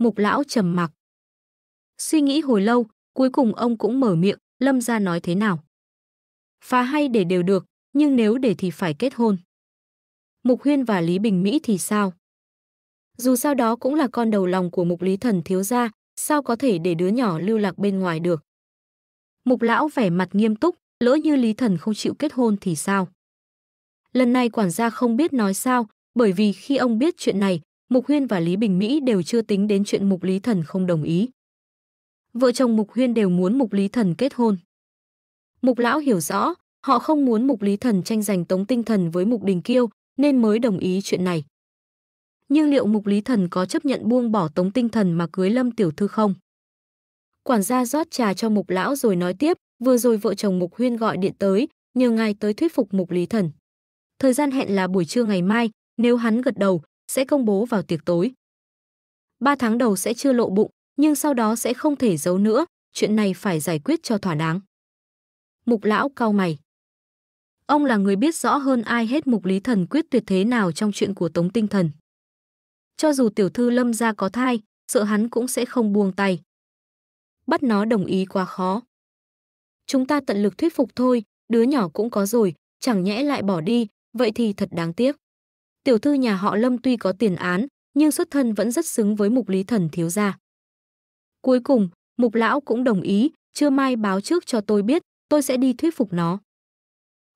Mục lão trầm mặc. Suy nghĩ hồi lâu, cuối cùng ông cũng mở miệng, Lâm ra nói thế nào. Phá hay để đều được, nhưng nếu để thì phải kết hôn. Mục Huyên và Lý Bình Mỹ thì sao? Dù sao đó cũng là con đầu lòng của Mục Lý Thần thiếu gia, sao có thể để đứa nhỏ lưu lạc bên ngoài được? Mục lão vẻ mặt nghiêm túc, lỡ như Lý Thần không chịu kết hôn thì sao? Lần này quản gia không biết nói sao, bởi vì khi ông biết chuyện này, Mục Huyên và Lý Bình Mỹ đều chưa tính đến chuyện Mục Lý Thần không đồng ý. Vợ chồng Mục Huyên đều muốn Mục Lý Thần kết hôn. Mục Lão hiểu rõ, họ không muốn Mục Lý Thần tranh giành tống tinh thần với Mục Đình Kiêu nên mới đồng ý chuyện này. Nhưng liệu Mục Lý Thần có chấp nhận buông bỏ tống tinh thần mà cưới Lâm Tiểu Thư không? Quản gia rót trà cho Mục Lão rồi nói tiếp, vừa rồi vợ chồng Mục Huyên gọi điện tới, nhờ ngài tới thuyết phục Mục Lý Thần. Thời gian hẹn là buổi trưa ngày mai, nếu hắn gật đầu, sẽ công bố vào tiệc tối. Ba tháng đầu sẽ chưa lộ bụng, nhưng sau đó sẽ không thể giấu nữa, chuyện này phải giải quyết cho thỏa đáng. Mục lão cau mày. Ông là người biết rõ hơn ai hết mục lý thần quyết tuyệt thế nào trong chuyện của Tống Tinh Thần. Cho dù tiểu thư lâm gia có thai, sợ hắn cũng sẽ không buông tay. Bắt nó đồng ý quá khó. Chúng ta tận lực thuyết phục thôi, đứa nhỏ cũng có rồi, chẳng nhẽ lại bỏ đi, vậy thì thật đáng tiếc tiểu thư nhà họ Lâm tuy có tiền án, nhưng xuất thân vẫn rất xứng với mục lý thần thiếu gia. Cuối cùng, mục lão cũng đồng ý, chưa mai báo trước cho tôi biết, tôi sẽ đi thuyết phục nó.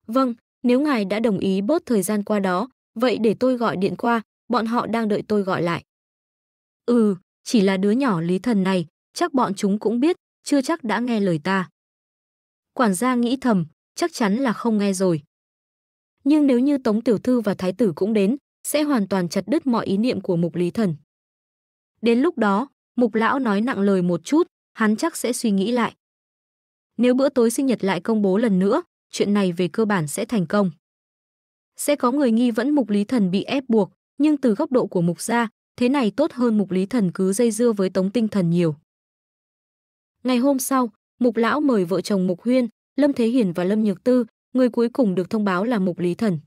Vâng, nếu ngài đã đồng ý bớt thời gian qua đó, vậy để tôi gọi điện qua, bọn họ đang đợi tôi gọi lại. Ừ, chỉ là đứa nhỏ lý thần này, chắc bọn chúng cũng biết, chưa chắc đã nghe lời ta. Quản gia nghĩ thầm, chắc chắn là không nghe rồi nhưng nếu như Tống Tiểu Thư và Thái Tử cũng đến, sẽ hoàn toàn chặt đứt mọi ý niệm của Mục Lý Thần. Đến lúc đó, Mục Lão nói nặng lời một chút, hắn chắc sẽ suy nghĩ lại. Nếu bữa tối sinh nhật lại công bố lần nữa, chuyện này về cơ bản sẽ thành công. Sẽ có người nghi vẫn Mục Lý Thần bị ép buộc, nhưng từ góc độ của Mục gia, thế này tốt hơn Mục Lý Thần cứ dây dưa với Tống Tinh Thần nhiều. Ngày hôm sau, Mục Lão mời vợ chồng Mục Huyên, Lâm Thế Hiển và Lâm Nhược Tư người cuối cùng được thông báo là Mục Lý Thần.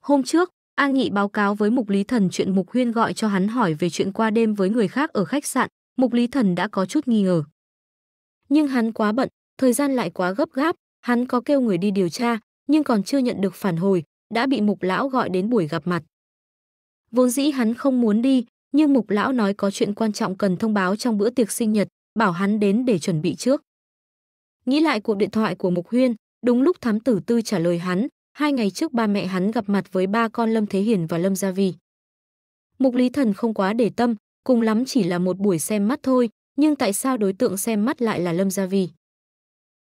Hôm trước, An Nghị báo cáo với Mục Lý Thần chuyện Mục Huyên gọi cho hắn hỏi về chuyện qua đêm với người khác ở khách sạn, Mục Lý Thần đã có chút nghi ngờ. Nhưng hắn quá bận, thời gian lại quá gấp gáp, hắn có kêu người đi điều tra, nhưng còn chưa nhận được phản hồi, đã bị Mục Lão gọi đến buổi gặp mặt. Vốn dĩ hắn không muốn đi, nhưng Mục Lão nói có chuyện quan trọng cần thông báo trong bữa tiệc sinh nhật, bảo hắn đến để chuẩn bị trước. Nghĩ lại cuộc điện thoại của Mục Huyên, Đúng lúc thám tử tư trả lời hắn, hai ngày trước ba mẹ hắn gặp mặt với ba con Lâm Thế Hiển và Lâm Gia Vi. Mục Lý Thần không quá để tâm, cùng lắm chỉ là một buổi xem mắt thôi, nhưng tại sao đối tượng xem mắt lại là Lâm Gia Vi?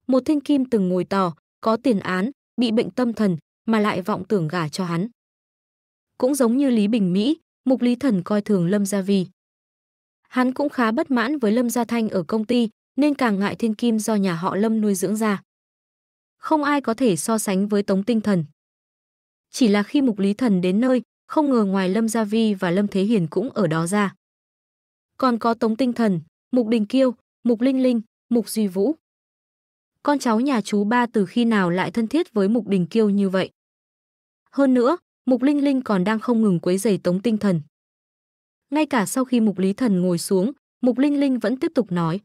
Một thiên kim từng ngồi tò, có tiền án, bị bệnh tâm thần, mà lại vọng tưởng gả cho hắn. Cũng giống như Lý Bình Mỹ, Mục Lý Thần coi thường Lâm Gia Vi. Hắn cũng khá bất mãn với Lâm Gia Thanh ở công ty, nên càng ngại thiên kim do nhà họ Lâm nuôi dưỡng ra không ai có thể so sánh với Tống Tinh Thần. Chỉ là khi Mục Lý Thần đến nơi, không ngờ ngoài Lâm Gia Vi và Lâm Thế Hiền cũng ở đó ra. Còn có Tống Tinh Thần, Mục Đình Kiêu, Mục Linh Linh, Mục Duy Vũ. Con cháu nhà chú ba từ khi nào lại thân thiết với Mục Đình Kiêu như vậy? Hơn nữa, Mục Linh Linh còn đang không ngừng quấy giày Tống Tinh Thần. Ngay cả sau khi Mục Lý Thần ngồi xuống, Mục Linh Linh vẫn tiếp tục nói.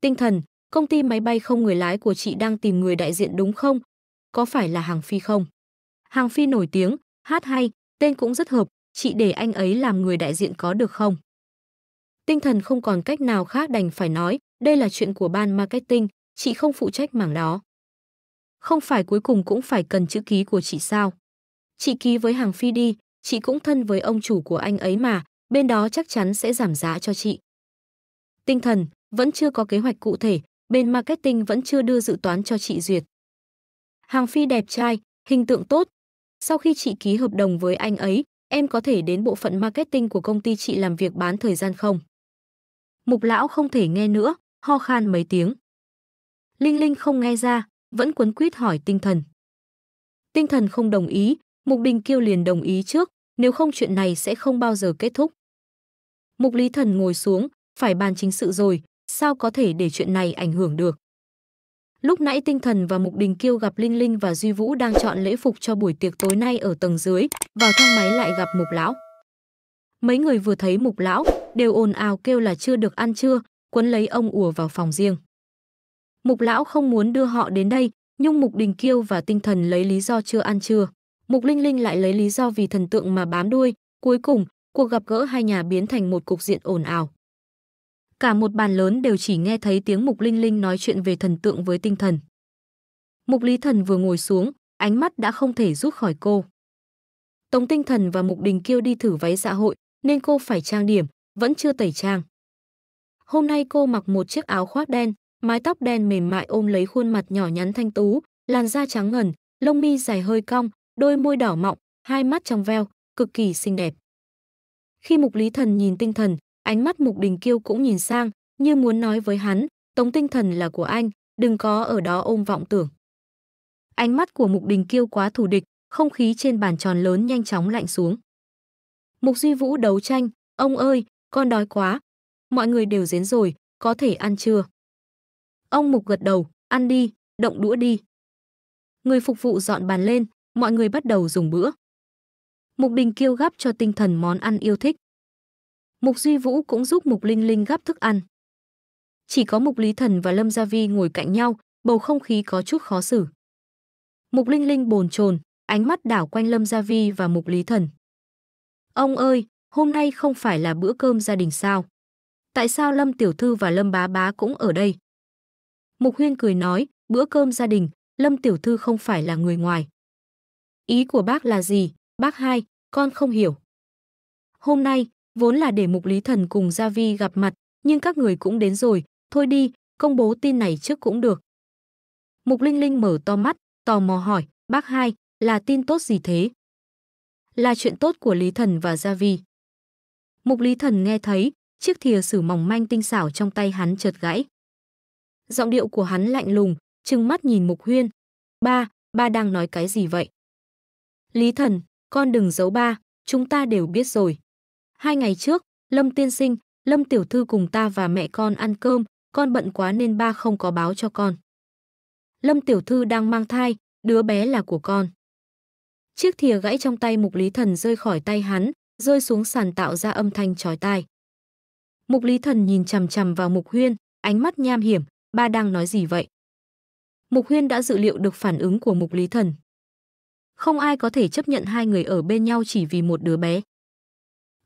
Tinh Thần, công ty máy bay không người lái của chị đang tìm người đại diện đúng không? Có phải là Hàng Phi không? Hàng Phi nổi tiếng, hát hay, tên cũng rất hợp, chị để anh ấy làm người đại diện có được không? Tinh thần không còn cách nào khác đành phải nói, đây là chuyện của ban marketing, chị không phụ trách mảng đó. Không phải cuối cùng cũng phải cần chữ ký của chị sao? Chị ký với Hàng Phi đi, chị cũng thân với ông chủ của anh ấy mà, bên đó chắc chắn sẽ giảm giá cho chị. Tinh thần vẫn chưa có kế hoạch cụ thể, bên marketing vẫn chưa đưa dự toán cho chị duyệt. Hàng Phi đẹp trai, hình tượng tốt. Sau khi chị ký hợp đồng với anh ấy, em có thể đến bộ phận marketing của công ty chị làm việc bán thời gian không? Mục lão không thể nghe nữa, ho khan mấy tiếng. Linh Linh không nghe ra, vẫn quấn quýt hỏi tinh thần. Tinh thần không đồng ý, Mục Đình Kiêu liền đồng ý trước, nếu không chuyện này sẽ không bao giờ kết thúc. Mục Lý Thần ngồi xuống, phải bàn chính sự rồi, sao có thể để chuyện này ảnh hưởng được. Lúc nãy Tinh Thần và Mục Đình Kiêu gặp Linh Linh và Duy Vũ đang chọn lễ phục cho buổi tiệc tối nay ở tầng dưới, vào thang máy lại gặp Mục Lão. Mấy người vừa thấy Mục Lão, đều ồn ào kêu là chưa được ăn trưa, quấn lấy ông ùa vào phòng riêng. Mục Lão không muốn đưa họ đến đây, nhưng Mục Đình Kiêu và Tinh Thần lấy lý do chưa ăn trưa. Mục Linh Linh lại lấy lý do vì thần tượng mà bám đuôi. Cuối cùng, cuộc gặp gỡ hai nhà biến thành một cục diện ồn ào. Cả một bàn lớn đều chỉ nghe thấy tiếng Mục Linh Linh nói chuyện về thần tượng với tinh thần. Mục Lý Thần vừa ngồi xuống, ánh mắt đã không thể rút khỏi cô. Tống Tinh Thần và Mục Đình Kiêu đi thử váy dạ hội, nên cô phải trang điểm, vẫn chưa tẩy trang. Hôm nay cô mặc một chiếc áo khoác đen, mái tóc đen mềm mại ôm lấy khuôn mặt nhỏ nhắn thanh tú, làn da trắng ngần, lông mi dài hơi cong, đôi môi đỏ mọng, hai mắt trong veo, cực kỳ xinh đẹp. Khi Mục Lý Thần nhìn Tinh Thần, ánh mắt Mục Đình Kiêu cũng nhìn sang, như muốn nói với hắn, tống tinh thần là của anh, đừng có ở đó ôm vọng tưởng. Ánh mắt của Mục Đình Kiêu quá thù địch, không khí trên bàn tròn lớn nhanh chóng lạnh xuống. Mục Duy Vũ đấu tranh, ông ơi, con đói quá. Mọi người đều dến rồi, có thể ăn chưa? Ông Mục gật đầu, ăn đi, động đũa đi. Người phục vụ dọn bàn lên, mọi người bắt đầu dùng bữa. Mục Đình Kiêu gắp cho tinh thần món ăn yêu thích. Mục Duy Vũ cũng giúp Mục Linh Linh gắp thức ăn. Chỉ có Mục Lý Thần và Lâm Gia Vi ngồi cạnh nhau, bầu không khí có chút khó xử. Mục Linh Linh bồn chồn, ánh mắt đảo quanh Lâm Gia Vi và Mục Lý Thần. Ông ơi, hôm nay không phải là bữa cơm gia đình sao? Tại sao Lâm Tiểu Thư và Lâm Bá Bá cũng ở đây? Mục Huyên cười nói, bữa cơm gia đình, Lâm Tiểu Thư không phải là người ngoài. Ý của bác là gì, bác hai, con không hiểu. Hôm nay, vốn là để Mục Lý Thần cùng Gia Vi gặp mặt, nhưng các người cũng đến rồi, thôi đi, công bố tin này trước cũng được. Mục Linh Linh mở to mắt, tò mò hỏi, bác hai, là tin tốt gì thế? Là chuyện tốt của Lý Thần và Gia Vi. Mục Lý Thần nghe thấy, chiếc thìa sử mỏng manh tinh xảo trong tay hắn chợt gãy. Giọng điệu của hắn lạnh lùng, trừng mắt nhìn Mục Huyên. Ba, ba đang nói cái gì vậy? Lý Thần, con đừng giấu ba, chúng ta đều biết rồi. Hai ngày trước, Lâm tiên sinh, Lâm tiểu thư cùng ta và mẹ con ăn cơm, con bận quá nên ba không có báo cho con. Lâm tiểu thư đang mang thai, đứa bé là của con. Chiếc thìa gãy trong tay mục lý thần rơi khỏi tay hắn, rơi xuống sàn tạo ra âm thanh chói tai. Mục lý thần nhìn chằm chằm vào mục huyên, ánh mắt nham hiểm, ba đang nói gì vậy? Mục huyên đã dự liệu được phản ứng của mục lý thần. Không ai có thể chấp nhận hai người ở bên nhau chỉ vì một đứa bé.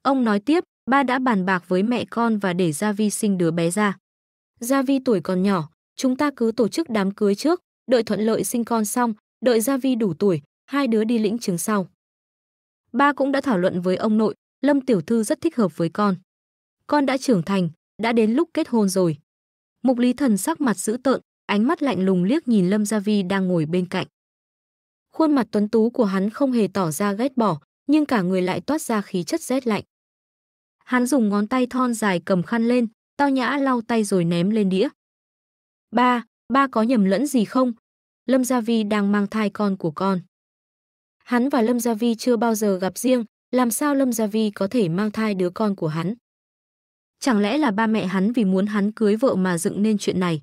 Ông nói tiếp, ba đã bàn bạc với mẹ con và để Gia Vi sinh đứa bé ra. Gia Vi tuổi còn nhỏ, chúng ta cứ tổ chức đám cưới trước, đợi thuận lợi sinh con xong, đợi Gia Vi đủ tuổi, hai đứa đi lĩnh chứng sau. Ba cũng đã thảo luận với ông nội, Lâm Tiểu Thư rất thích hợp với con. Con đã trưởng thành, đã đến lúc kết hôn rồi. Mục Lý Thần sắc mặt dữ tợn, ánh mắt lạnh lùng liếc nhìn Lâm Gia Vi đang ngồi bên cạnh. Khuôn mặt tuấn tú của hắn không hề tỏ ra ghét bỏ, nhưng cả người lại toát ra khí chất rét lạnh. Hắn dùng ngón tay thon dài cầm khăn lên, tao nhã lau tay rồi ném lên đĩa. Ba, ba có nhầm lẫn gì không? Lâm Gia Vi đang mang thai con của con. Hắn và Lâm Gia Vi chưa bao giờ gặp riêng, làm sao Lâm Gia Vi có thể mang thai đứa con của hắn? Chẳng lẽ là ba mẹ hắn vì muốn hắn cưới vợ mà dựng nên chuyện này?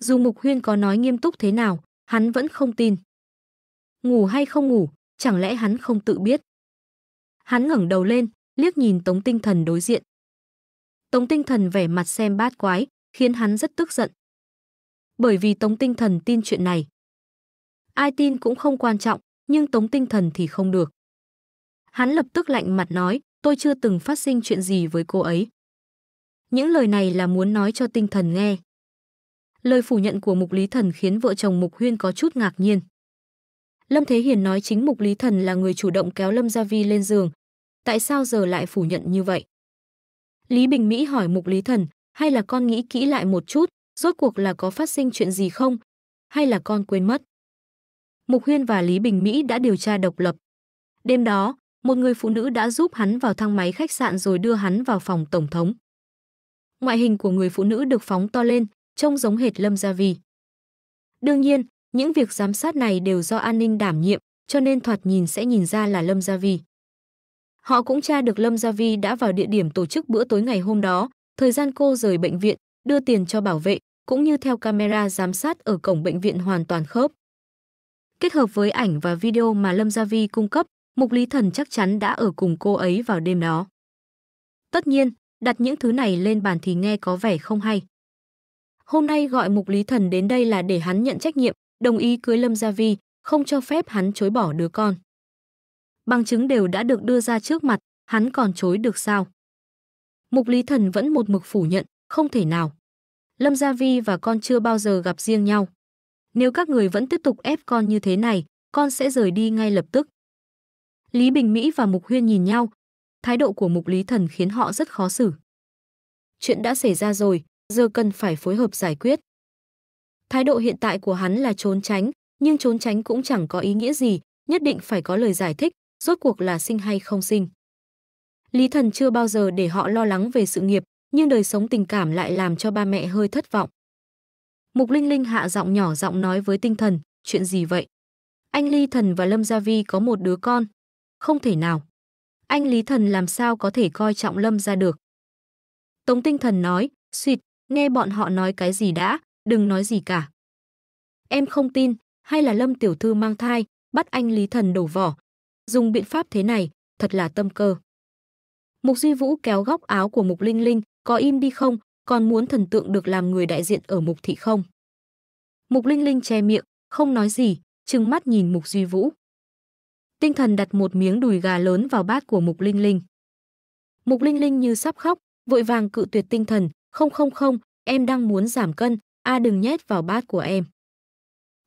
Dù Mục Huyên có nói nghiêm túc thế nào, hắn vẫn không tin. Ngủ hay không ngủ, chẳng lẽ hắn không tự biết? Hắn ngẩng đầu lên, liếc nhìn Tống Tinh Thần đối diện. Tống Tinh Thần vẻ mặt xem bát quái, khiến hắn rất tức giận. Bởi vì Tống Tinh Thần tin chuyện này. Ai tin cũng không quan trọng, nhưng Tống Tinh Thần thì không được. Hắn lập tức lạnh mặt nói, tôi chưa từng phát sinh chuyện gì với cô ấy. Những lời này là muốn nói cho tinh thần nghe. Lời phủ nhận của Mục Lý Thần khiến vợ chồng Mục Huyên có chút ngạc nhiên. Lâm Thế Hiền nói chính Mục Lý Thần là người chủ động kéo Lâm Gia Vi lên giường. Tại sao giờ lại phủ nhận như vậy? Lý Bình Mỹ hỏi Mục Lý Thần, hay là con nghĩ kỹ lại một chút, rốt cuộc là có phát sinh chuyện gì không? Hay là con quên mất? Mục Huyên và Lý Bình Mỹ đã điều tra độc lập. Đêm đó, một người phụ nữ đã giúp hắn vào thang máy khách sạn rồi đưa hắn vào phòng tổng thống. Ngoại hình của người phụ nữ được phóng to lên, trông giống hệt Lâm Gia Vi. Đương nhiên, những việc giám sát này đều do an ninh đảm nhiệm, cho nên thoạt nhìn sẽ nhìn ra là Lâm Gia Vi. Họ cũng tra được Lâm Gia Vi đã vào địa điểm tổ chức bữa tối ngày hôm đó, thời gian cô rời bệnh viện, đưa tiền cho bảo vệ, cũng như theo camera giám sát ở cổng bệnh viện hoàn toàn khớp. Kết hợp với ảnh và video mà Lâm Gia Vi cung cấp, Mục Lý Thần chắc chắn đã ở cùng cô ấy vào đêm đó. Tất nhiên, đặt những thứ này lên bàn thì nghe có vẻ không hay. Hôm nay gọi Mục Lý Thần đến đây là để hắn nhận trách nhiệm, đồng ý cưới Lâm Gia Vi, không cho phép hắn chối bỏ đứa con. Bằng chứng đều đã được đưa ra trước mặt, hắn còn chối được sao? Mục Lý Thần vẫn một mực phủ nhận, không thể nào. Lâm Gia Vi và con chưa bao giờ gặp riêng nhau. Nếu các người vẫn tiếp tục ép con như thế này, con sẽ rời đi ngay lập tức. Lý Bình Mỹ và Mục Huyên nhìn nhau, thái độ của Mục Lý Thần khiến họ rất khó xử. Chuyện đã xảy ra rồi, giờ cần phải phối hợp giải quyết. Thái độ hiện tại của hắn là trốn tránh, nhưng trốn tránh cũng chẳng có ý nghĩa gì, nhất định phải có lời giải thích, rốt cuộc là sinh hay không sinh. Lý Thần chưa bao giờ để họ lo lắng về sự nghiệp, nhưng đời sống tình cảm lại làm cho ba mẹ hơi thất vọng. Mục Linh Linh hạ giọng nhỏ giọng nói với Tinh Thần, chuyện gì vậy? Anh Lý Thần và Lâm Gia Vi có một đứa con. Không thể nào. Anh Lý Thần làm sao có thể coi trọng Lâm ra được. Tống Tinh Thần nói, suyệt, nghe bọn họ nói cái gì đã, đừng nói gì cả. Em không tin, hay là Lâm tiểu thư mang thai, bắt anh Lý Thần đổ vỏ. Dùng biện pháp thế này, thật là tâm cơ. Mục Duy Vũ kéo góc áo của Mục Linh Linh, có im đi không, còn muốn thần tượng được làm người đại diện ở Mục Thị không? Mục Linh Linh che miệng, không nói gì, trừng mắt nhìn Mục Duy Vũ. Tinh thần đặt một miếng đùi gà lớn vào bát của Mục Linh Linh. Mục Linh Linh như sắp khóc, vội vàng cự tuyệt tinh thần, không không không, em đang muốn giảm cân, A đừng nhét vào bát của em.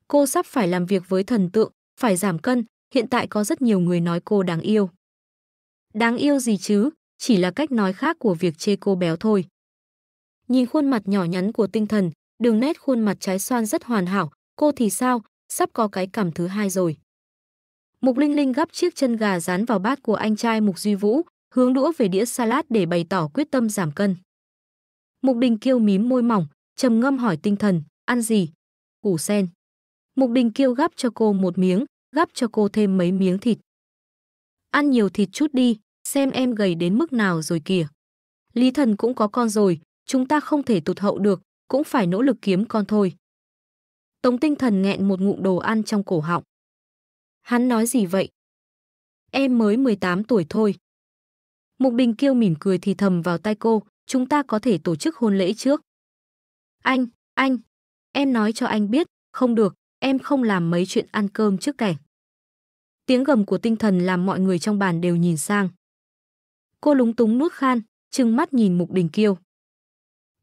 Cô sắp phải làm việc với thần tượng, phải giảm cân, hiện tại có rất nhiều người nói cô đáng yêu. Đáng yêu gì chứ, chỉ là cách nói khác của việc chê cô béo thôi. Nhìn khuôn mặt nhỏ nhắn của tinh thần, đường nét khuôn mặt trái xoan rất hoàn hảo, cô thì sao, sắp có cái cảm thứ hai rồi. Mục Linh Linh gắp chiếc chân gà dán vào bát của anh trai Mục Duy Vũ, hướng đũa về đĩa salad để bày tỏ quyết tâm giảm cân. Mục Đình kêu mím môi mỏng, trầm ngâm hỏi tinh thần, ăn gì? Củ sen. Mục Đình kêu gắp cho cô một miếng, gắp cho cô thêm mấy miếng thịt. Ăn nhiều thịt chút đi, xem em gầy đến mức nào rồi kìa. Lý Thần cũng có con rồi, chúng ta không thể tụt hậu được, cũng phải nỗ lực kiếm con thôi. Tống tinh thần nghẹn một ngụm đồ ăn trong cổ họng. Hắn nói gì vậy? Em mới 18 tuổi thôi. Mục Đình kêu mỉm cười thì thầm vào tay cô, chúng ta có thể tổ chức hôn lễ trước. Anh, anh, em nói cho anh biết, không được, em không làm mấy chuyện ăn cơm trước kẻ. Tiếng gầm của tinh thần làm mọi người trong bàn đều nhìn sang. Cô lúng túng nuốt khan, trừng mắt nhìn Mục Đình Kiêu.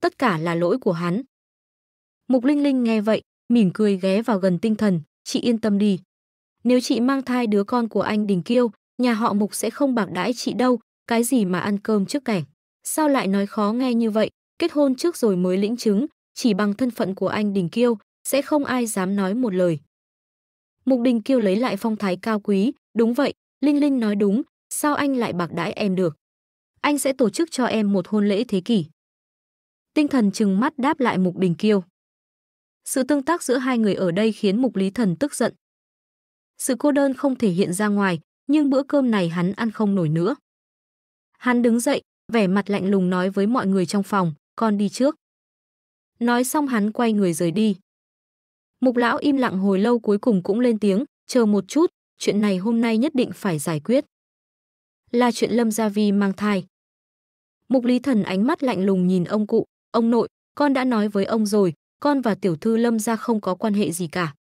Tất cả là lỗi của hắn. Mục Linh Linh nghe vậy, mỉm cười ghé vào gần tinh thần, chị yên tâm đi. Nếu chị mang thai đứa con của anh Đình Kiêu, nhà họ Mục sẽ không bạc đãi chị đâu, cái gì mà ăn cơm trước kẻ. Sao lại nói khó nghe như vậy, kết hôn trước rồi mới lĩnh chứng, chỉ bằng thân phận của anh Đình Kiêu, sẽ không ai dám nói một lời. Mục Đình Kiêu lấy lại phong thái cao quý, đúng vậy, Linh Linh nói đúng, sao anh lại bạc đãi em được? Anh sẽ tổ chức cho em một hôn lễ thế kỷ. Tinh thần trừng mắt đáp lại Mục Đình Kiêu. Sự tương tác giữa hai người ở đây khiến Mục Lý Thần tức giận. Sự cô đơn không thể hiện ra ngoài, nhưng bữa cơm này hắn ăn không nổi nữa. Hắn đứng dậy, vẻ mặt lạnh lùng nói với mọi người trong phòng, con đi trước. Nói xong hắn quay người rời đi. Mục lão im lặng hồi lâu cuối cùng cũng lên tiếng, chờ một chút, chuyện này hôm nay nhất định phải giải quyết. Là chuyện Lâm Gia Vi mang thai. Mục Lý Thần ánh mắt lạnh lùng nhìn ông cụ, ông nội, con đã nói với ông rồi, con và tiểu thư Lâm Gia không có quan hệ gì cả.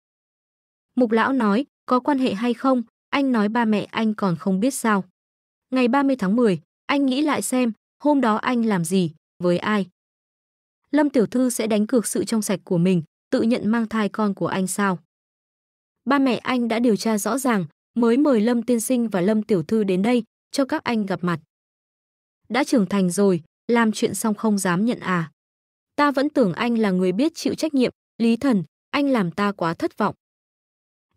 Mục lão nói, có quan hệ hay không, anh nói ba mẹ anh còn không biết sao. Ngày 30 tháng 10, anh nghĩ lại xem, hôm đó anh làm gì, với ai. Lâm Tiểu Thư sẽ đánh cược sự trong sạch của mình, tự nhận mang thai con của anh sao? Ba mẹ anh đã điều tra rõ ràng, mới mời Lâm Tiên Sinh và Lâm Tiểu Thư đến đây, cho các anh gặp mặt. Đã trưởng thành rồi, làm chuyện xong không dám nhận à. Ta vẫn tưởng anh là người biết chịu trách nhiệm, lý thần, anh làm ta quá thất vọng.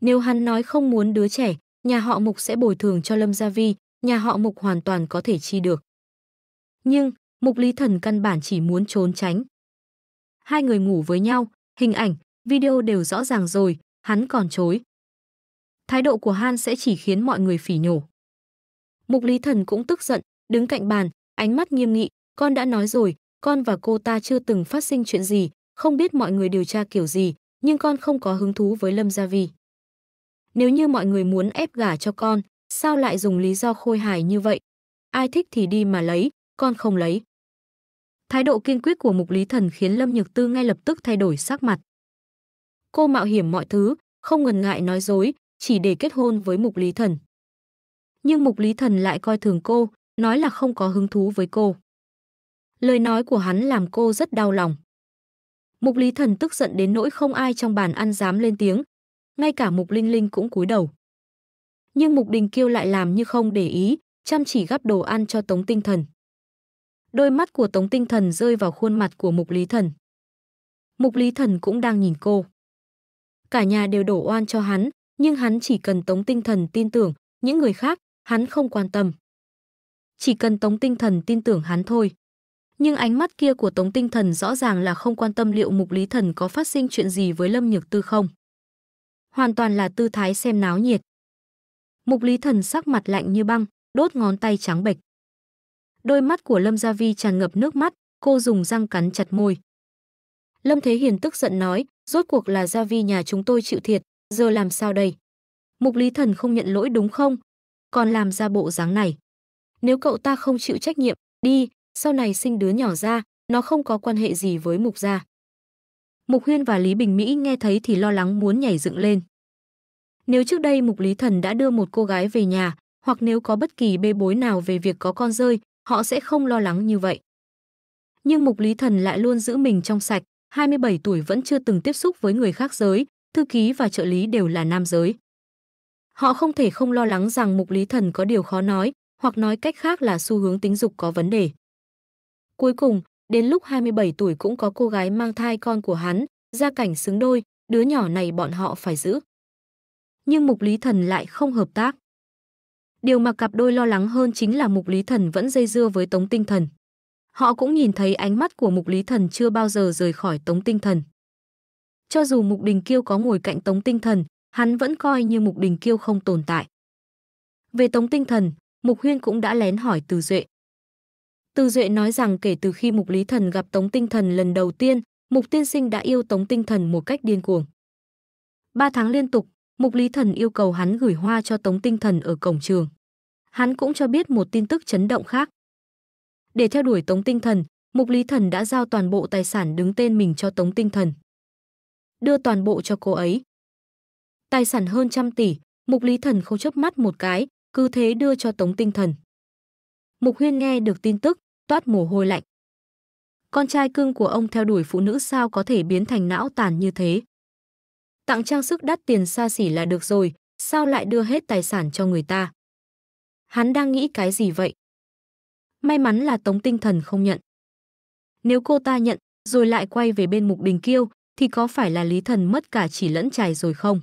Nếu hắn nói không muốn đứa trẻ, nhà họ Mục sẽ bồi thường cho Lâm Gia Vi, nhà họ Mục hoàn toàn có thể chi được. Nhưng, Mục Lý Thần căn bản chỉ muốn trốn tránh, hai người ngủ với nhau, hình ảnh, video đều rõ ràng rồi, hắn còn chối. Thái độ của Han sẽ chỉ khiến mọi người phỉ nhổ. Mục Lý Thần cũng tức giận, đứng cạnh bàn, ánh mắt nghiêm nghị, con đã nói rồi, con và cô ta chưa từng phát sinh chuyện gì, không biết mọi người điều tra kiểu gì, nhưng con không có hứng thú với Lâm Gia Vi. Nếu như mọi người muốn ép gả cho con, sao lại dùng lý do khôi hài như vậy? Ai thích thì đi mà lấy, con không lấy. Thái độ kiên quyết của Mục Lý Thần khiến Lâm Nhược Tư ngay lập tức thay đổi sắc mặt. Cô mạo hiểm mọi thứ, không ngần ngại nói dối, chỉ để kết hôn với Mục Lý Thần. Nhưng Mục Lý Thần lại coi thường cô, nói là không có hứng thú với cô. Lời nói của hắn làm cô rất đau lòng. Mục Lý Thần tức giận đến nỗi không ai trong bàn ăn dám lên tiếng, ngay cả Mục Linh Linh cũng cúi đầu. Nhưng Mục Đình Kiêu lại làm như không để ý, chăm chỉ gắp đồ ăn cho Tống Tinh Thần. Đôi mắt của Tống Tinh Thần rơi vào khuôn mặt của Mục Lý Thần. Mục Lý Thần cũng đang nhìn cô. Cả nhà đều đổ oan cho hắn, nhưng hắn chỉ cần Tống Tinh Thần tin tưởng, những người khác, hắn không quan tâm. Chỉ cần Tống Tinh Thần tin tưởng hắn thôi. Nhưng ánh mắt kia của Tống Tinh Thần rõ ràng là không quan tâm liệu Mục Lý Thần có phát sinh chuyện gì với Lâm Nhược Tư không. Hoàn toàn là tư thái xem náo nhiệt. Mục Lý Thần sắc mặt lạnh như băng, đốt ngón tay trắng bệch. Đôi mắt của Lâm Gia Vi tràn ngập nước mắt, cô dùng răng cắn chặt môi. Lâm Thế Hiền tức giận nói, rốt cuộc là Gia Vi nhà chúng tôi chịu thiệt, giờ làm sao đây? Mục Lý Thần không nhận lỗi đúng không? Còn làm ra bộ dáng này. Nếu cậu ta không chịu trách nhiệm, đi, sau này sinh đứa nhỏ ra, nó không có quan hệ gì với Mục Gia. Mục Huyên và Lý Bình Mỹ nghe thấy thì lo lắng muốn nhảy dựng lên. Nếu trước đây Mục Lý Thần đã đưa một cô gái về nhà, hoặc nếu có bất kỳ bê bối nào về việc có con rơi, họ sẽ không lo lắng như vậy. Nhưng Mục Lý Thần lại luôn giữ mình trong sạch, 27 tuổi vẫn chưa từng tiếp xúc với người khác giới, thư ký và trợ lý đều là nam giới. Họ không thể không lo lắng rằng Mục Lý Thần có điều khó nói, hoặc nói cách khác là xu hướng tính dục có vấn đề. Cuối cùng, đến lúc 27 tuổi cũng có cô gái mang thai con của hắn, gia cảnh xứng đôi, đứa nhỏ này bọn họ phải giữ. Nhưng Mục Lý Thần lại không hợp tác. Điều mà cặp đôi lo lắng hơn chính là Mục Lý Thần vẫn dây dưa với Tống Tinh Thần. Họ cũng nhìn thấy ánh mắt của Mục Lý Thần chưa bao giờ rời khỏi Tống Tinh Thần. Cho dù Mục Đình Kiêu có ngồi cạnh Tống Tinh Thần, hắn vẫn coi như Mục Đình Kiêu không tồn tại. Về Tống Tinh Thần, Mục Huyên cũng đã lén hỏi Từ Duệ. Từ Duệ nói rằng kể từ khi Mục Lý Thần gặp Tống Tinh Thần lần đầu tiên, Mục Tiên Sinh đã yêu Tống Tinh Thần một cách điên cuồng. Ba tháng liên tục, Mục Lý Thần yêu cầu hắn gửi hoa cho Tống Tinh Thần ở cổng trường hắn cũng cho biết một tin tức chấn động khác. Để theo đuổi Tống Tinh Thần, Mục Lý Thần đã giao toàn bộ tài sản đứng tên mình cho Tống Tinh Thần. Đưa toàn bộ cho cô ấy. Tài sản hơn trăm tỷ, Mục Lý Thần không chớp mắt một cái, cứ thế đưa cho Tống Tinh Thần. Mục Huyên nghe được tin tức, toát mồ hôi lạnh. Con trai cưng của ông theo đuổi phụ nữ sao có thể biến thành não tàn như thế? Tặng trang sức đắt tiền xa xỉ là được rồi, sao lại đưa hết tài sản cho người ta? Hắn đang nghĩ cái gì vậy? May mắn là Tống Tinh Thần không nhận. Nếu cô ta nhận, rồi lại quay về bên Mục Đình Kiêu, thì có phải là Lý Thần mất cả chỉ lẫn chài rồi không?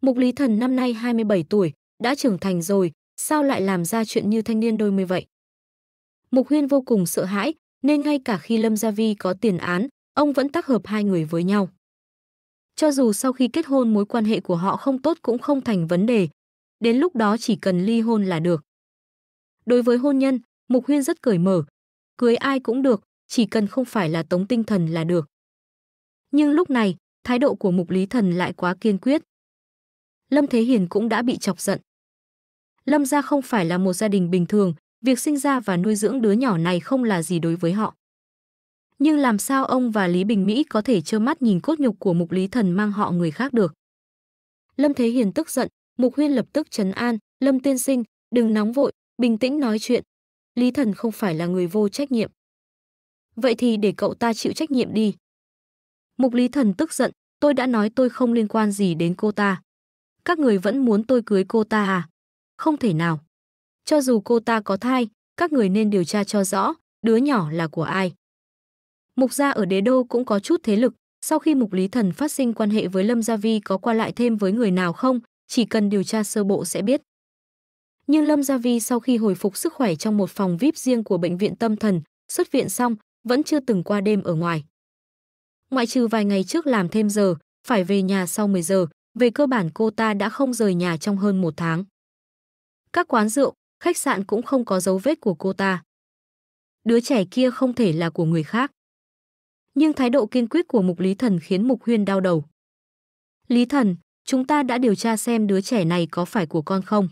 Mục Lý Thần năm nay 27 tuổi, đã trưởng thành rồi, sao lại làm ra chuyện như thanh niên đôi mươi vậy? Mục Huyên vô cùng sợ hãi, nên ngay cả khi Lâm Gia Vi có tiền án, ông vẫn tác hợp hai người với nhau. Cho dù sau khi kết hôn mối quan hệ của họ không tốt cũng không thành vấn đề, Đến lúc đó chỉ cần ly hôn là được. Đối với hôn nhân, Mục Huyên rất cởi mở. Cưới ai cũng được, chỉ cần không phải là tống tinh thần là được. Nhưng lúc này, thái độ của Mục Lý Thần lại quá kiên quyết. Lâm Thế Hiền cũng đã bị chọc giận. Lâm gia không phải là một gia đình bình thường, việc sinh ra và nuôi dưỡng đứa nhỏ này không là gì đối với họ. Nhưng làm sao ông và Lý Bình Mỹ có thể trơ mắt nhìn cốt nhục của Mục Lý Thần mang họ người khác được? Lâm Thế Hiền tức giận, Mục Huyên lập tức trấn an, Lâm tiên sinh, đừng nóng vội, bình tĩnh nói chuyện. Lý Thần không phải là người vô trách nhiệm. Vậy thì để cậu ta chịu trách nhiệm đi. Mục Lý Thần tức giận, tôi đã nói tôi không liên quan gì đến cô ta. Các người vẫn muốn tôi cưới cô ta à? Không thể nào. Cho dù cô ta có thai, các người nên điều tra cho rõ, đứa nhỏ là của ai. Mục gia ở đế đô cũng có chút thế lực, sau khi Mục Lý Thần phát sinh quan hệ với Lâm Gia Vi có qua lại thêm với người nào không, chỉ cần điều tra sơ bộ sẽ biết. Nhưng Lâm Gia Vi sau khi hồi phục sức khỏe trong một phòng VIP riêng của bệnh viện tâm thần, xuất viện xong, vẫn chưa từng qua đêm ở ngoài. Ngoại trừ vài ngày trước làm thêm giờ, phải về nhà sau 10 giờ, về cơ bản cô ta đã không rời nhà trong hơn một tháng. Các quán rượu, khách sạn cũng không có dấu vết của cô ta. Đứa trẻ kia không thể là của người khác. Nhưng thái độ kiên quyết của Mục Lý Thần khiến Mục Huyên đau đầu. Lý Thần, Chúng ta đã điều tra xem đứa trẻ này có phải của con không.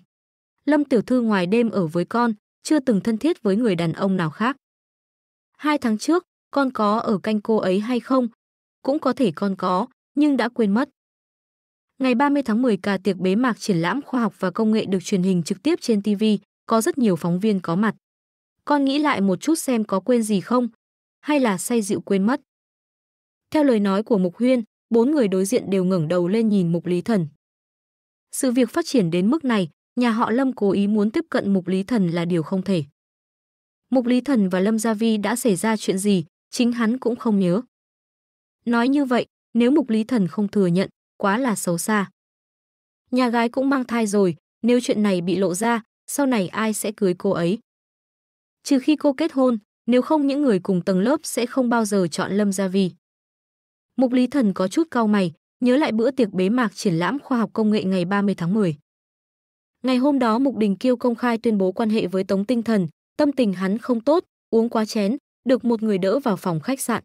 Lâm tiểu thư ngoài đêm ở với con, chưa từng thân thiết với người đàn ông nào khác. Hai tháng trước, con có ở canh cô ấy hay không? Cũng có thể con có, nhưng đã quên mất. Ngày 30 tháng 10 cả tiệc bế mạc triển lãm khoa học và công nghệ được truyền hình trực tiếp trên TV, có rất nhiều phóng viên có mặt. Con nghĩ lại một chút xem có quên gì không, hay là say rượu quên mất. Theo lời nói của Mục Huyên, bốn người đối diện đều ngẩng đầu lên nhìn Mục Lý Thần. Sự việc phát triển đến mức này, nhà họ Lâm cố ý muốn tiếp cận Mục Lý Thần là điều không thể. Mục Lý Thần và Lâm Gia Vi đã xảy ra chuyện gì, chính hắn cũng không nhớ. Nói như vậy, nếu Mục Lý Thần không thừa nhận, quá là xấu xa. Nhà gái cũng mang thai rồi, nếu chuyện này bị lộ ra, sau này ai sẽ cưới cô ấy? Trừ khi cô kết hôn, nếu không những người cùng tầng lớp sẽ không bao giờ chọn Lâm Gia Vi. Mục Lý Thần có chút cau mày, nhớ lại bữa tiệc bế mạc triển lãm khoa học công nghệ ngày 30 tháng 10. Ngày hôm đó Mục Đình Kiêu công khai tuyên bố quan hệ với Tống Tinh Thần, tâm tình hắn không tốt, uống quá chén, được một người đỡ vào phòng khách sạn.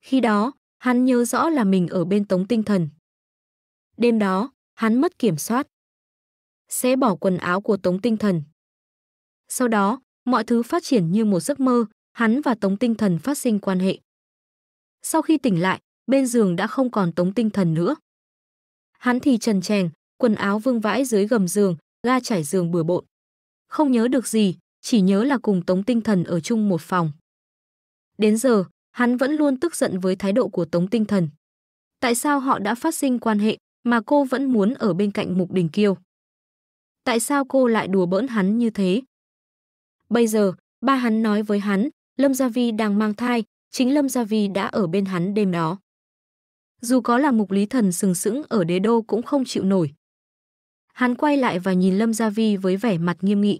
Khi đó, hắn nhớ rõ là mình ở bên Tống Tinh Thần. Đêm đó, hắn mất kiểm soát. Xé bỏ quần áo của Tống Tinh Thần. Sau đó, mọi thứ phát triển như một giấc mơ, hắn và Tống Tinh Thần phát sinh quan hệ. Sau khi tỉnh lại, bên giường đã không còn tống tinh thần nữa. Hắn thì trần trèng quần áo vương vãi dưới gầm giường, ga trải giường bừa bộn. Không nhớ được gì, chỉ nhớ là cùng tống tinh thần ở chung một phòng. Đến giờ, hắn vẫn luôn tức giận với thái độ của tống tinh thần. Tại sao họ đã phát sinh quan hệ mà cô vẫn muốn ở bên cạnh Mục Đình Kiêu? Tại sao cô lại đùa bỡn hắn như thế? Bây giờ, ba hắn nói với hắn, Lâm Gia Vi đang mang thai, chính Lâm Gia Vi đã ở bên hắn đêm đó dù có là mục lý thần sừng sững ở đế đô cũng không chịu nổi. Hắn quay lại và nhìn Lâm Gia Vi với vẻ mặt nghiêm nghị.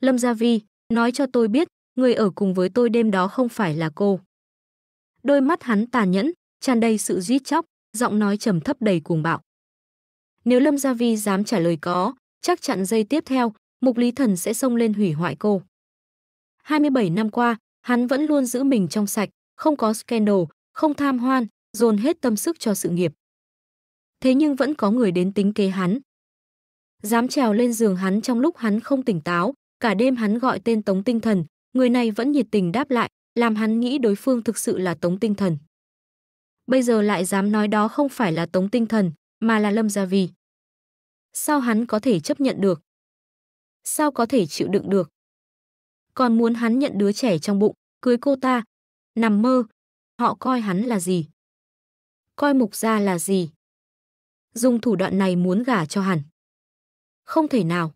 Lâm Gia Vi, nói cho tôi biết, người ở cùng với tôi đêm đó không phải là cô. Đôi mắt hắn tàn nhẫn, tràn đầy sự giết chóc, giọng nói trầm thấp đầy cuồng bạo. Nếu Lâm Gia Vi dám trả lời có, chắc chắn dây tiếp theo, mục lý thần sẽ xông lên hủy hoại cô. 27 năm qua, hắn vẫn luôn giữ mình trong sạch, không có scandal, không tham hoan, dồn hết tâm sức cho sự nghiệp. Thế nhưng vẫn có người đến tính kế hắn. Dám trèo lên giường hắn trong lúc hắn không tỉnh táo, cả đêm hắn gọi tên Tống Tinh Thần, người này vẫn nhiệt tình đáp lại, làm hắn nghĩ đối phương thực sự là Tống Tinh Thần. Bây giờ lại dám nói đó không phải là Tống Tinh Thần, mà là Lâm Gia Vi. Sao hắn có thể chấp nhận được? Sao có thể chịu đựng được? Còn muốn hắn nhận đứa trẻ trong bụng, cưới cô ta. Nằm mơ, họ coi hắn là gì? coi mục gia là gì. Dùng thủ đoạn này muốn gả cho hẳn. Không thể nào.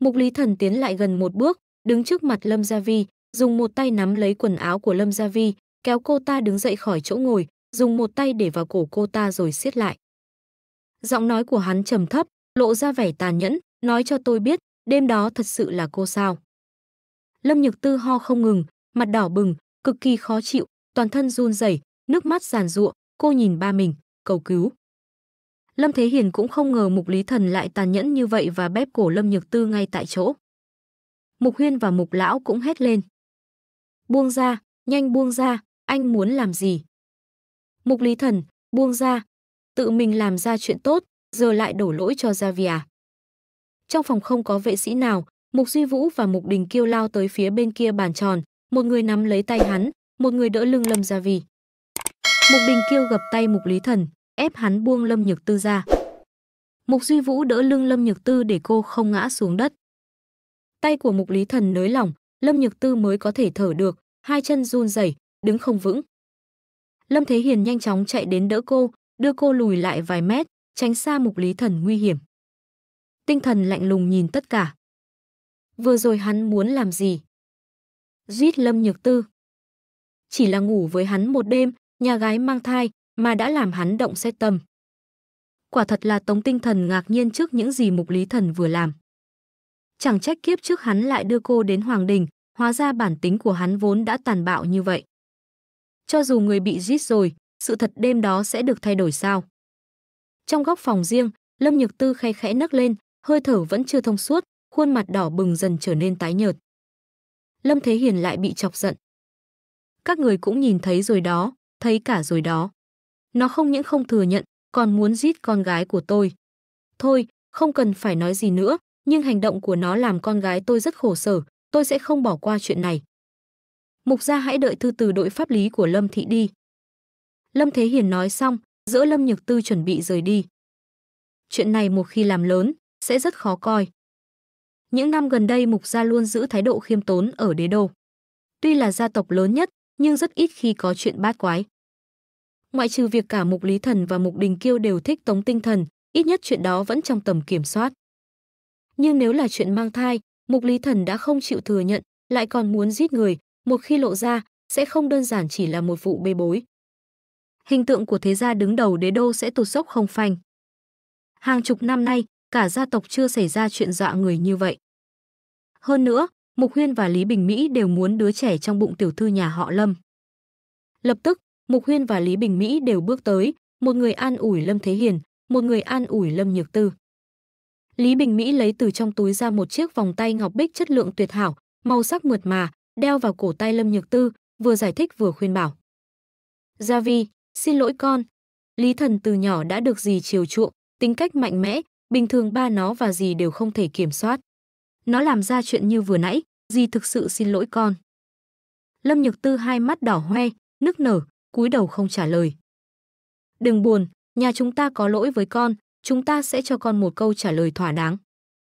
Mục Lý Thần tiến lại gần một bước, đứng trước mặt Lâm Gia Vi, dùng một tay nắm lấy quần áo của Lâm Gia Vi, kéo cô ta đứng dậy khỏi chỗ ngồi, dùng một tay để vào cổ cô ta rồi siết lại. Giọng nói của hắn trầm thấp, lộ ra vẻ tàn nhẫn, nói cho tôi biết, đêm đó thật sự là cô sao. Lâm Nhược Tư ho không ngừng, mặt đỏ bừng, cực kỳ khó chịu, toàn thân run rẩy, nước mắt giàn giụa, cô nhìn ba mình, cầu cứu. Lâm Thế Hiền cũng không ngờ Mục Lý Thần lại tàn nhẫn như vậy và bép cổ Lâm Nhược Tư ngay tại chỗ. Mục Huyên và Mục Lão cũng hét lên. Buông ra, nhanh buông ra, anh muốn làm gì? Mục Lý Thần, buông ra, tự mình làm ra chuyện tốt, giờ lại đổ lỗi cho Gia Gia à? Trong phòng không có vệ sĩ nào, Mục Duy Vũ và Mục Đình Kiêu lao tới phía bên kia bàn tròn, một người nắm lấy tay hắn, một người đỡ lưng Lâm Gia Vi. Mục Đình Kiêu gập tay Mục Lý Thần, ép hắn buông Lâm Nhược Tư ra. Mục Duy Vũ đỡ lưng Lâm Nhược Tư để cô không ngã xuống đất. Tay của Mục Lý Thần nới lỏng, Lâm Nhược Tư mới có thể thở được, hai chân run rẩy, đứng không vững. Lâm Thế Hiền nhanh chóng chạy đến đỡ cô, đưa cô lùi lại vài mét, tránh xa Mục Lý Thần nguy hiểm. Tinh thần lạnh lùng nhìn tất cả. Vừa rồi hắn muốn làm gì? Duýt Lâm Nhược Tư. Chỉ là ngủ với hắn một đêm, nhà gái mang thai mà đã làm hắn động xét tâm. Quả thật là Tống Tinh Thần ngạc nhiên trước những gì Mục Lý Thần vừa làm. Chẳng trách kiếp trước hắn lại đưa cô đến Hoàng Đình, hóa ra bản tính của hắn vốn đã tàn bạo như vậy. Cho dù người bị giết rồi, sự thật đêm đó sẽ được thay đổi sao? Trong góc phòng riêng, Lâm Nhược Tư khay khẽ nấc lên, hơi thở vẫn chưa thông suốt, khuôn mặt đỏ bừng dần trở nên tái nhợt. Lâm Thế Hiền lại bị chọc giận. Các người cũng nhìn thấy rồi đó, thấy cả rồi đó. Nó không những không thừa nhận, còn muốn giết con gái của tôi. Thôi, không cần phải nói gì nữa, nhưng hành động của nó làm con gái tôi rất khổ sở, tôi sẽ không bỏ qua chuyện này. Mục gia hãy đợi thư từ đội pháp lý của Lâm Thị đi. Lâm Thế Hiền nói xong, giữa Lâm Nhược Tư chuẩn bị rời đi. Chuyện này một khi làm lớn, sẽ rất khó coi. Những năm gần đây Mục gia luôn giữ thái độ khiêm tốn ở đế đô. Tuy là gia tộc lớn nhất, nhưng rất ít khi có chuyện bát quái. Ngoại trừ việc cả Mục Lý Thần và Mục Đình Kiêu đều thích tống tinh thần, ít nhất chuyện đó vẫn trong tầm kiểm soát. Nhưng nếu là chuyện mang thai, Mục Lý Thần đã không chịu thừa nhận, lại còn muốn giết người, một khi lộ ra, sẽ không đơn giản chỉ là một vụ bê bối. Hình tượng của thế gia đứng đầu đế đô sẽ tụt sốc không phanh. Hàng chục năm nay, cả gia tộc chưa xảy ra chuyện dọa người như vậy. Hơn nữa, Mục Huyên và Lý Bình Mỹ đều muốn đứa trẻ trong bụng tiểu thư nhà họ Lâm. Lập tức, Mục Huyên và Lý Bình Mỹ đều bước tới, một người an ủi Lâm Thế Hiền, một người an ủi Lâm Nhược Tư. Lý Bình Mỹ lấy từ trong túi ra một chiếc vòng tay ngọc bích chất lượng tuyệt hảo, màu sắc mượt mà, đeo vào cổ tay Lâm Nhược Tư, vừa giải thích vừa khuyên bảo. Gia Vi, xin lỗi con. Lý Thần từ nhỏ đã được dì chiều chuộng, tính cách mạnh mẽ, bình thường ba nó và dì đều không thể kiểm soát. Nó làm ra chuyện như vừa nãy, dì thực sự xin lỗi con. Lâm Nhược Tư hai mắt đỏ hoe, nức nở, cúi đầu không trả lời. Đừng buồn, nhà chúng ta có lỗi với con, chúng ta sẽ cho con một câu trả lời thỏa đáng.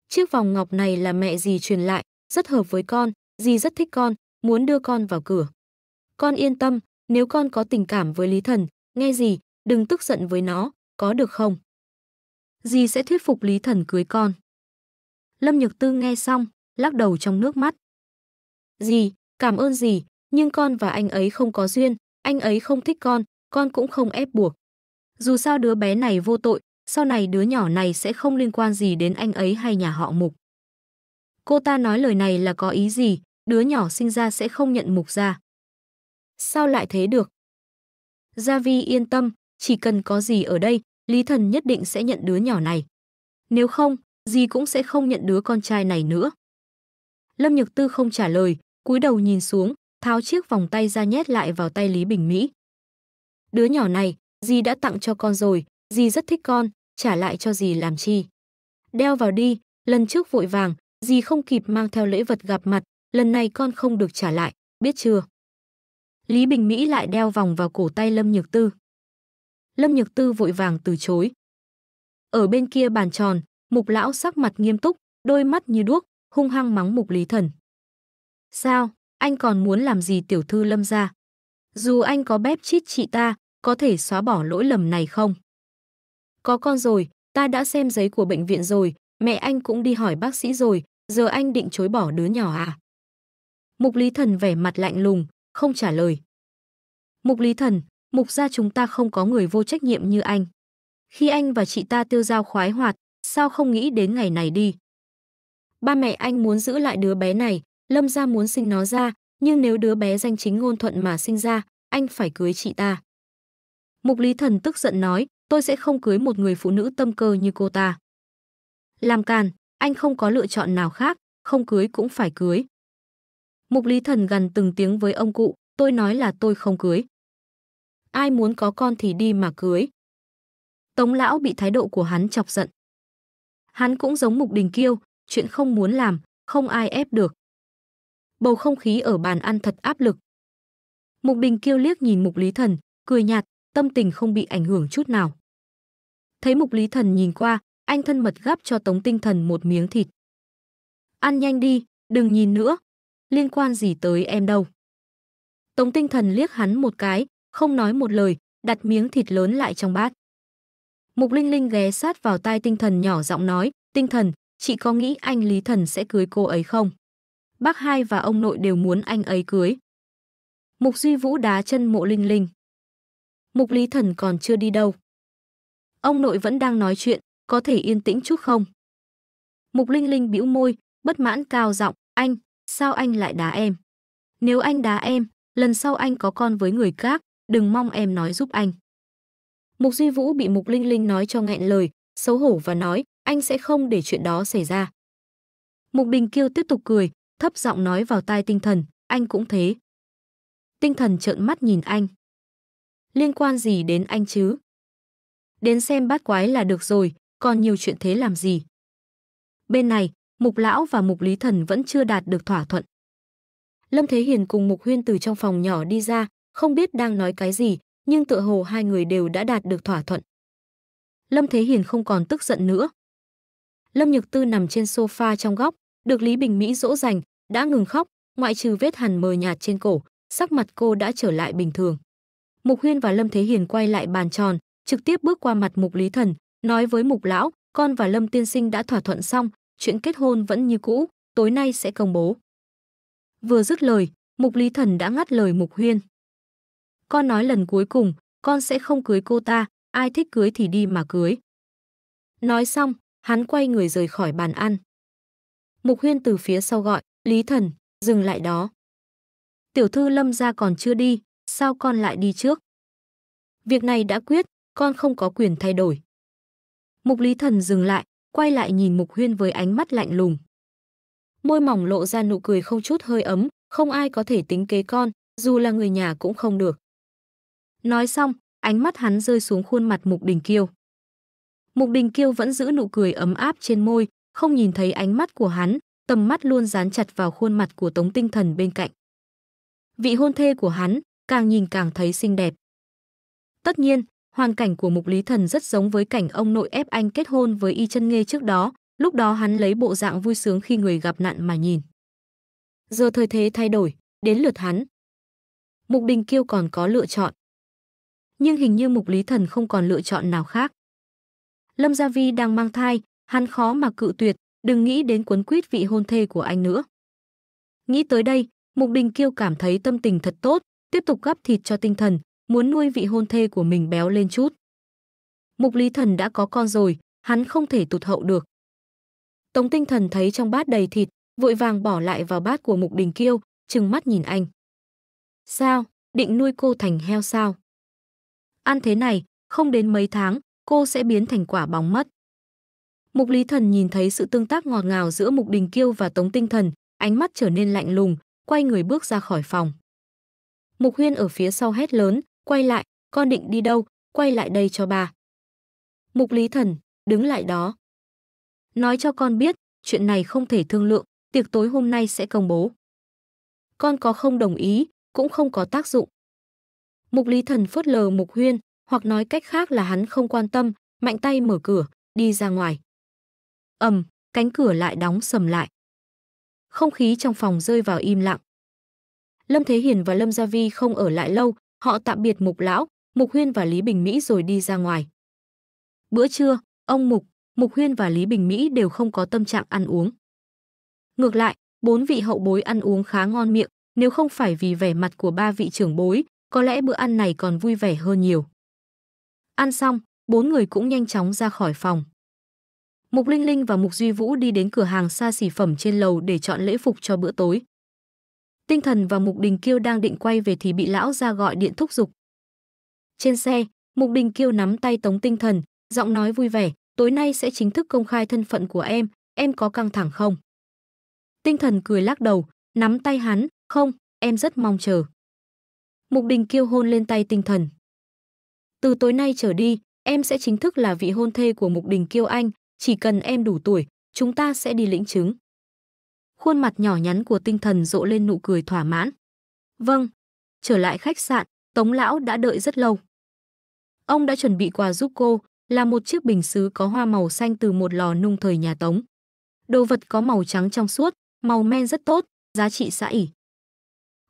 Chiếc vòng ngọc này là mẹ dì truyền lại, rất hợp với con, dì rất thích con, muốn đưa con vào cửa. Con yên tâm, nếu con có tình cảm với Lý Thần, nghe dì, đừng tức giận với nó, có được không? Dì sẽ thuyết phục Lý Thần cưới con. Lâm Nhược Tư nghe xong, lắc đầu trong nước mắt. Dì, cảm ơn dì, nhưng con và anh ấy không có duyên, anh ấy không thích con, con cũng không ép buộc. Dù sao đứa bé này vô tội, sau này đứa nhỏ này sẽ không liên quan gì đến anh ấy hay nhà họ Mục. Cô ta nói lời này là có ý gì, đứa nhỏ sinh ra sẽ không nhận Mục ra. Sao lại thế được? Gia Vi yên tâm, chỉ cần có gì ở đây, Lý Thần nhất định sẽ nhận đứa nhỏ này. Nếu không, gì cũng sẽ không nhận đứa con trai này nữa. Lâm Nhược Tư không trả lời, cúi đầu nhìn xuống, tháo chiếc vòng tay ra nhét lại vào tay Lý Bình Mỹ. Đứa nhỏ này, dì đã tặng cho con rồi, dì rất thích con, trả lại cho dì làm chi. Đeo vào đi, lần trước vội vàng, dì không kịp mang theo lễ vật gặp mặt, lần này con không được trả lại, biết chưa? Lý Bình Mỹ lại đeo vòng vào cổ tay Lâm Nhược Tư. Lâm Nhược Tư vội vàng từ chối. Ở bên kia bàn tròn, mục lão sắc mặt nghiêm túc, đôi mắt như đuốc, hung hăng mắng mục lý thần. Sao? anh còn muốn làm gì tiểu thư lâm ra? Dù anh có bếp chít chị ta, có thể xóa bỏ lỗi lầm này không? Có con rồi, ta đã xem giấy của bệnh viện rồi, mẹ anh cũng đi hỏi bác sĩ rồi, giờ anh định chối bỏ đứa nhỏ à? Mục Lý Thần vẻ mặt lạnh lùng, không trả lời. Mục Lý Thần, mục gia chúng ta không có người vô trách nhiệm như anh. Khi anh và chị ta tiêu giao khoái hoạt, sao không nghĩ đến ngày này đi? Ba mẹ anh muốn giữ lại đứa bé này, Lâm gia muốn sinh nó ra, nhưng nếu đứa bé danh chính ngôn thuận mà sinh ra, anh phải cưới chị ta. Mục Lý Thần tức giận nói, tôi sẽ không cưới một người phụ nữ tâm cơ như cô ta. Làm càn, anh không có lựa chọn nào khác, không cưới cũng phải cưới. Mục Lý Thần gần từng tiếng với ông cụ, tôi nói là tôi không cưới. Ai muốn có con thì đi mà cưới. Tống lão bị thái độ của hắn chọc giận. Hắn cũng giống Mục Đình Kiêu, chuyện không muốn làm, không ai ép được bầu không khí ở bàn ăn thật áp lực. Mục Bình Kiêu liếc nhìn Mục Lý Thần, cười nhạt, tâm tình không bị ảnh hưởng chút nào. Thấy Mục Lý Thần nhìn qua, anh thân mật gắp cho Tống Tinh Thần một miếng thịt. Ăn nhanh đi, đừng nhìn nữa, liên quan gì tới em đâu. Tống Tinh Thần liếc hắn một cái, không nói một lời, đặt miếng thịt lớn lại trong bát. Mục Linh Linh ghé sát vào tai Tinh Thần nhỏ giọng nói, Tinh Thần, chị có nghĩ anh Lý Thần sẽ cưới cô ấy không? bác hai và ông nội đều muốn anh ấy cưới. Mục Duy Vũ đá chân mộ linh linh. Mục Lý Thần còn chưa đi đâu. Ông nội vẫn đang nói chuyện, có thể yên tĩnh chút không? Mục Linh Linh bĩu môi, bất mãn cao giọng, anh, sao anh lại đá em? Nếu anh đá em, lần sau anh có con với người khác, đừng mong em nói giúp anh. Mục Duy Vũ bị Mục Linh Linh nói cho nghẹn lời, xấu hổ và nói, anh sẽ không để chuyện đó xảy ra. Mục Bình Kiêu tiếp tục cười, thấp giọng nói vào tai tinh thần, anh cũng thế. Tinh thần trợn mắt nhìn anh. Liên quan gì đến anh chứ? Đến xem bát quái là được rồi, còn nhiều chuyện thế làm gì? Bên này, Mục Lão và Mục Lý Thần vẫn chưa đạt được thỏa thuận. Lâm Thế Hiền cùng Mục Huyên từ trong phòng nhỏ đi ra, không biết đang nói cái gì, nhưng tựa hồ hai người đều đã đạt được thỏa thuận. Lâm Thế Hiền không còn tức giận nữa. Lâm Nhược Tư nằm trên sofa trong góc, được Lý Bình Mỹ dỗ dành, đã ngừng khóc, ngoại trừ vết hằn mờ nhạt trên cổ, sắc mặt cô đã trở lại bình thường. Mục Huyên và Lâm Thế Hiền quay lại bàn tròn, trực tiếp bước qua mặt Mục Lý Thần, nói với Mục Lão, con và Lâm Tiên Sinh đã thỏa thuận xong, chuyện kết hôn vẫn như cũ, tối nay sẽ công bố. Vừa dứt lời, Mục Lý Thần đã ngắt lời Mục Huyên. Con nói lần cuối cùng, con sẽ không cưới cô ta, ai thích cưới thì đi mà cưới. Nói xong, hắn quay người rời khỏi bàn ăn. Mục Huyên từ phía sau gọi, Lý Thần, dừng lại đó. Tiểu thư lâm ra còn chưa đi, sao con lại đi trước? Việc này đã quyết, con không có quyền thay đổi. Mục Lý Thần dừng lại, quay lại nhìn Mục Huyên với ánh mắt lạnh lùng. Môi mỏng lộ ra nụ cười không chút hơi ấm, không ai có thể tính kế con, dù là người nhà cũng không được. Nói xong, ánh mắt hắn rơi xuống khuôn mặt Mục Đình Kiêu. Mục Đình Kiêu vẫn giữ nụ cười ấm áp trên môi, không nhìn thấy ánh mắt của hắn, tầm mắt luôn dán chặt vào khuôn mặt của Tống Tinh Thần bên cạnh. Vị hôn thê của hắn, càng nhìn càng thấy xinh đẹp. Tất nhiên, hoàn cảnh của Mục Lý Thần rất giống với cảnh ông nội ép anh kết hôn với Y Chân Nghê trước đó, lúc đó hắn lấy bộ dạng vui sướng khi người gặp nạn mà nhìn. Giờ thời thế thay đổi, đến lượt hắn. Mục Đình Kiêu còn có lựa chọn. Nhưng hình như Mục Lý Thần không còn lựa chọn nào khác. Lâm Gia Vi đang mang thai, hắn khó mà cự tuyệt, đừng nghĩ đến cuốn quýt vị hôn thê của anh nữa. Nghĩ tới đây, Mục Đình Kiêu cảm thấy tâm tình thật tốt, tiếp tục gắp thịt cho tinh thần, muốn nuôi vị hôn thê của mình béo lên chút. Mục Lý Thần đã có con rồi, hắn không thể tụt hậu được. Tống tinh thần thấy trong bát đầy thịt, vội vàng bỏ lại vào bát của Mục Đình Kiêu, trừng mắt nhìn anh. Sao, định nuôi cô thành heo sao? Ăn thế này, không đến mấy tháng, cô sẽ biến thành quả bóng mất. Mục Lý Thần nhìn thấy sự tương tác ngọt ngào giữa Mục Đình Kiêu và Tống Tinh Thần, ánh mắt trở nên lạnh lùng, quay người bước ra khỏi phòng. Mục Huyên ở phía sau hét lớn, quay lại, con định đi đâu, quay lại đây cho bà. Mục Lý Thần, đứng lại đó. Nói cho con biết, chuyện này không thể thương lượng, tiệc tối hôm nay sẽ công bố. Con có không đồng ý, cũng không có tác dụng. Mục Lý Thần phớt lờ Mục Huyên, hoặc nói cách khác là hắn không quan tâm, mạnh tay mở cửa, đi ra ngoài ầm, cánh cửa lại đóng sầm lại. Không khí trong phòng rơi vào im lặng. Lâm Thế Hiền và Lâm Gia Vi không ở lại lâu, họ tạm biệt Mục Lão, Mục Huyên và Lý Bình Mỹ rồi đi ra ngoài. Bữa trưa, ông Mục, Mục Huyên và Lý Bình Mỹ đều không có tâm trạng ăn uống. Ngược lại, bốn vị hậu bối ăn uống khá ngon miệng, nếu không phải vì vẻ mặt của ba vị trưởng bối, có lẽ bữa ăn này còn vui vẻ hơn nhiều. Ăn xong, bốn người cũng nhanh chóng ra khỏi phòng. Mục Linh Linh và Mục Duy Vũ đi đến cửa hàng xa xỉ phẩm trên lầu để chọn lễ phục cho bữa tối. Tinh Thần và Mục Đình Kiêu đang định quay về thì bị lão ra gọi điện thúc giục. Trên xe, Mục Đình Kiêu nắm tay Tống Tinh Thần, giọng nói vui vẻ, tối nay sẽ chính thức công khai thân phận của em, em có căng thẳng không? Tinh Thần cười lắc đầu, nắm tay hắn, không, em rất mong chờ. Mục Đình Kiêu hôn lên tay Tinh Thần. Từ tối nay trở đi, em sẽ chính thức là vị hôn thê của Mục Đình Kiêu Anh, chỉ cần em đủ tuổi, chúng ta sẽ đi lĩnh chứng. Khuôn mặt nhỏ nhắn của tinh thần rộ lên nụ cười thỏa mãn. Vâng, trở lại khách sạn, Tống Lão đã đợi rất lâu. Ông đã chuẩn bị quà giúp cô, là một chiếc bình xứ có hoa màu xanh từ một lò nung thời nhà Tống. Đồ vật có màu trắng trong suốt, màu men rất tốt, giá trị xã ỉ.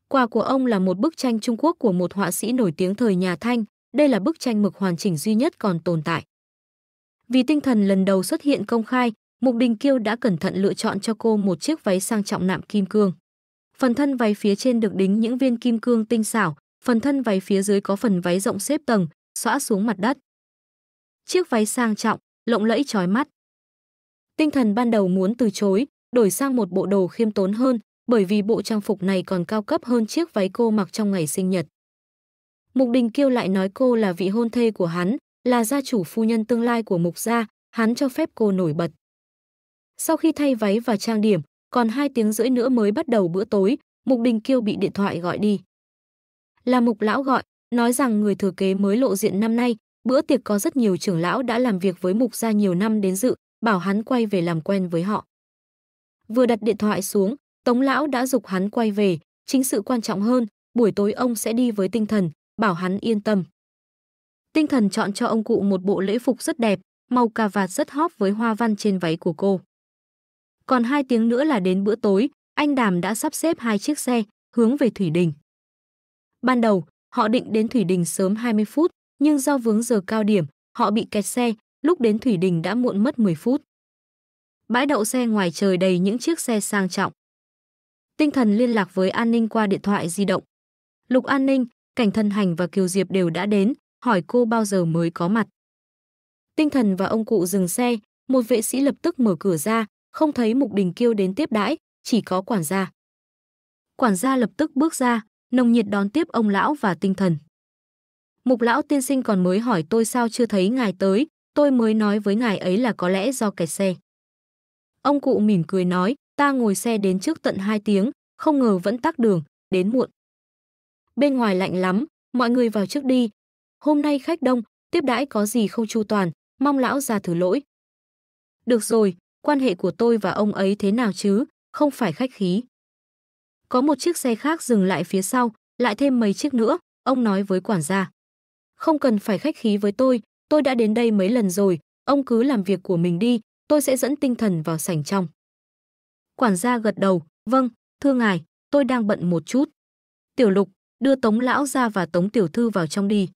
Quà của ông là một bức tranh Trung Quốc của một họa sĩ nổi tiếng thời nhà Thanh, đây là bức tranh mực hoàn chỉnh duy nhất còn tồn tại. Vì tinh thần lần đầu xuất hiện công khai, Mục Đình Kiêu đã cẩn thận lựa chọn cho cô một chiếc váy sang trọng nạm kim cương. Phần thân váy phía trên được đính những viên kim cương tinh xảo, phần thân váy phía dưới có phần váy rộng xếp tầng, xõa xuống mặt đất. Chiếc váy sang trọng, lộng lẫy chói mắt. Tinh thần ban đầu muốn từ chối, đổi sang một bộ đồ khiêm tốn hơn, bởi vì bộ trang phục này còn cao cấp hơn chiếc váy cô mặc trong ngày sinh nhật. Mục Đình Kiêu lại nói cô là vị hôn thê của hắn, là gia chủ phu nhân tương lai của mục gia, hắn cho phép cô nổi bật. Sau khi thay váy và trang điểm, còn hai tiếng rưỡi nữa mới bắt đầu bữa tối, Mục Đình Kiêu bị điện thoại gọi đi. Là Mục Lão gọi, nói rằng người thừa kế mới lộ diện năm nay, bữa tiệc có rất nhiều trưởng lão đã làm việc với Mục gia nhiều năm đến dự, bảo hắn quay về làm quen với họ. Vừa đặt điện thoại xuống, Tống Lão đã dục hắn quay về, chính sự quan trọng hơn, buổi tối ông sẽ đi với tinh thần, bảo hắn yên tâm. Tinh thần chọn cho ông cụ một bộ lễ phục rất đẹp, màu cà vạt rất hóp với hoa văn trên váy của cô. Còn hai tiếng nữa là đến bữa tối, anh Đàm đã sắp xếp hai chiếc xe, hướng về Thủy Đình. Ban đầu, họ định đến Thủy Đình sớm 20 phút, nhưng do vướng giờ cao điểm, họ bị kẹt xe, lúc đến Thủy Đình đã muộn mất 10 phút. Bãi đậu xe ngoài trời đầy những chiếc xe sang trọng. Tinh thần liên lạc với an ninh qua điện thoại di động. Lục An Ninh, Cảnh Thân Hành và Kiều Diệp đều đã đến, hỏi cô bao giờ mới có mặt. Tinh thần và ông cụ dừng xe, một vệ sĩ lập tức mở cửa ra, không thấy Mục Đình Kiêu đến tiếp đãi, chỉ có quản gia. Quản gia lập tức bước ra, nồng nhiệt đón tiếp ông lão và tinh thần. Mục lão tiên sinh còn mới hỏi tôi sao chưa thấy ngài tới, tôi mới nói với ngài ấy là có lẽ do kẹt xe. Ông cụ mỉm cười nói, ta ngồi xe đến trước tận 2 tiếng, không ngờ vẫn tắc đường, đến muộn. Bên ngoài lạnh lắm, mọi người vào trước đi, hôm nay khách đông, tiếp đãi có gì không chu toàn, mong lão ra thứ lỗi. Được rồi, quan hệ của tôi và ông ấy thế nào chứ, không phải khách khí. Có một chiếc xe khác dừng lại phía sau, lại thêm mấy chiếc nữa, ông nói với quản gia. Không cần phải khách khí với tôi, tôi đã đến đây mấy lần rồi, ông cứ làm việc của mình đi, tôi sẽ dẫn tinh thần vào sảnh trong. Quản gia gật đầu, vâng, thưa ngài, tôi đang bận một chút. Tiểu lục, đưa tống lão ra và tống tiểu thư vào trong đi.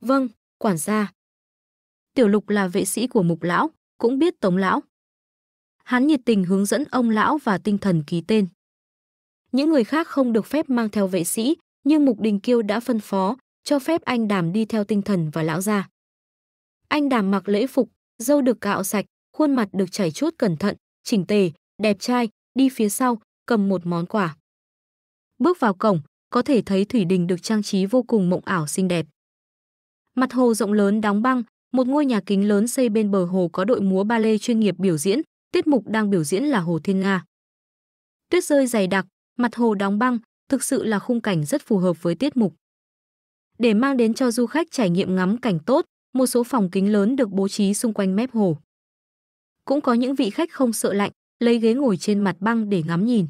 Vâng, quản gia. Tiểu Lục là vệ sĩ của Mục lão, cũng biết Tống lão. Hắn nhiệt tình hướng dẫn ông lão và tinh thần ký tên. Những người khác không được phép mang theo vệ sĩ, nhưng Mục Đình Kiêu đã phân phó, cho phép anh Đàm đi theo tinh thần và lão gia. Anh Đàm mặc lễ phục, dâu được cạo sạch, khuôn mặt được chảy chuốt cẩn thận, chỉnh tề, đẹp trai, đi phía sau, cầm một món quà. Bước vào cổng, có thể thấy thủy đình được trang trí vô cùng mộng ảo xinh đẹp. Mặt hồ rộng lớn đóng băng, một ngôi nhà kính lớn xây bên bờ hồ có đội múa ba lê chuyên nghiệp biểu diễn, tiết mục đang biểu diễn là Hồ Thiên Nga. Tuyết rơi dày đặc, mặt hồ đóng băng, thực sự là khung cảnh rất phù hợp với tiết mục. Để mang đến cho du khách trải nghiệm ngắm cảnh tốt, một số phòng kính lớn được bố trí xung quanh mép hồ. Cũng có những vị khách không sợ lạnh, lấy ghế ngồi trên mặt băng để ngắm nhìn.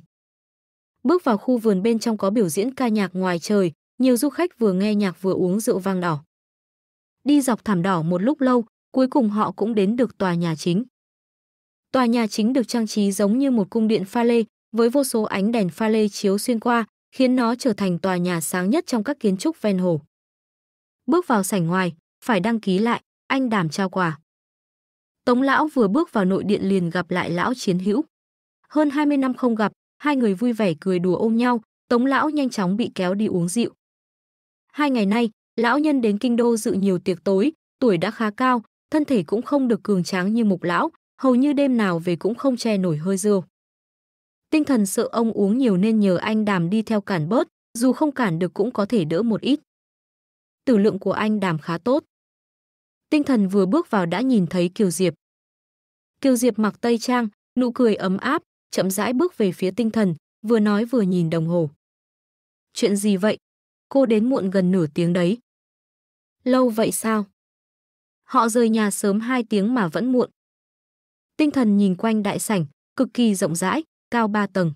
Bước vào khu vườn bên trong có biểu diễn ca nhạc ngoài trời, nhiều du khách vừa nghe nhạc vừa uống rượu vang đỏ đi dọc thảm đỏ một lúc lâu, cuối cùng họ cũng đến được tòa nhà chính. Tòa nhà chính được trang trí giống như một cung điện pha lê, với vô số ánh đèn pha lê chiếu xuyên qua, khiến nó trở thành tòa nhà sáng nhất trong các kiến trúc ven hồ. Bước vào sảnh ngoài, phải đăng ký lại, anh đảm trao quà. Tống lão vừa bước vào nội điện liền gặp lại lão chiến hữu. Hơn 20 năm không gặp, hai người vui vẻ cười đùa ôm nhau, Tống lão nhanh chóng bị kéo đi uống rượu. Hai ngày nay, lão nhân đến kinh đô dự nhiều tiệc tối, tuổi đã khá cao, thân thể cũng không được cường tráng như mục lão, hầu như đêm nào về cũng không che nổi hơi rượu. Tinh thần sợ ông uống nhiều nên nhờ anh đàm đi theo cản bớt, dù không cản được cũng có thể đỡ một ít. Tử lượng của anh đàm khá tốt. Tinh thần vừa bước vào đã nhìn thấy Kiều Diệp. Kiều Diệp mặc tây trang, nụ cười ấm áp, chậm rãi bước về phía tinh thần, vừa nói vừa nhìn đồng hồ. Chuyện gì vậy? Cô đến muộn gần nửa tiếng đấy lâu vậy sao? Họ rời nhà sớm 2 tiếng mà vẫn muộn. Tinh thần nhìn quanh đại sảnh, cực kỳ rộng rãi, cao 3 tầng.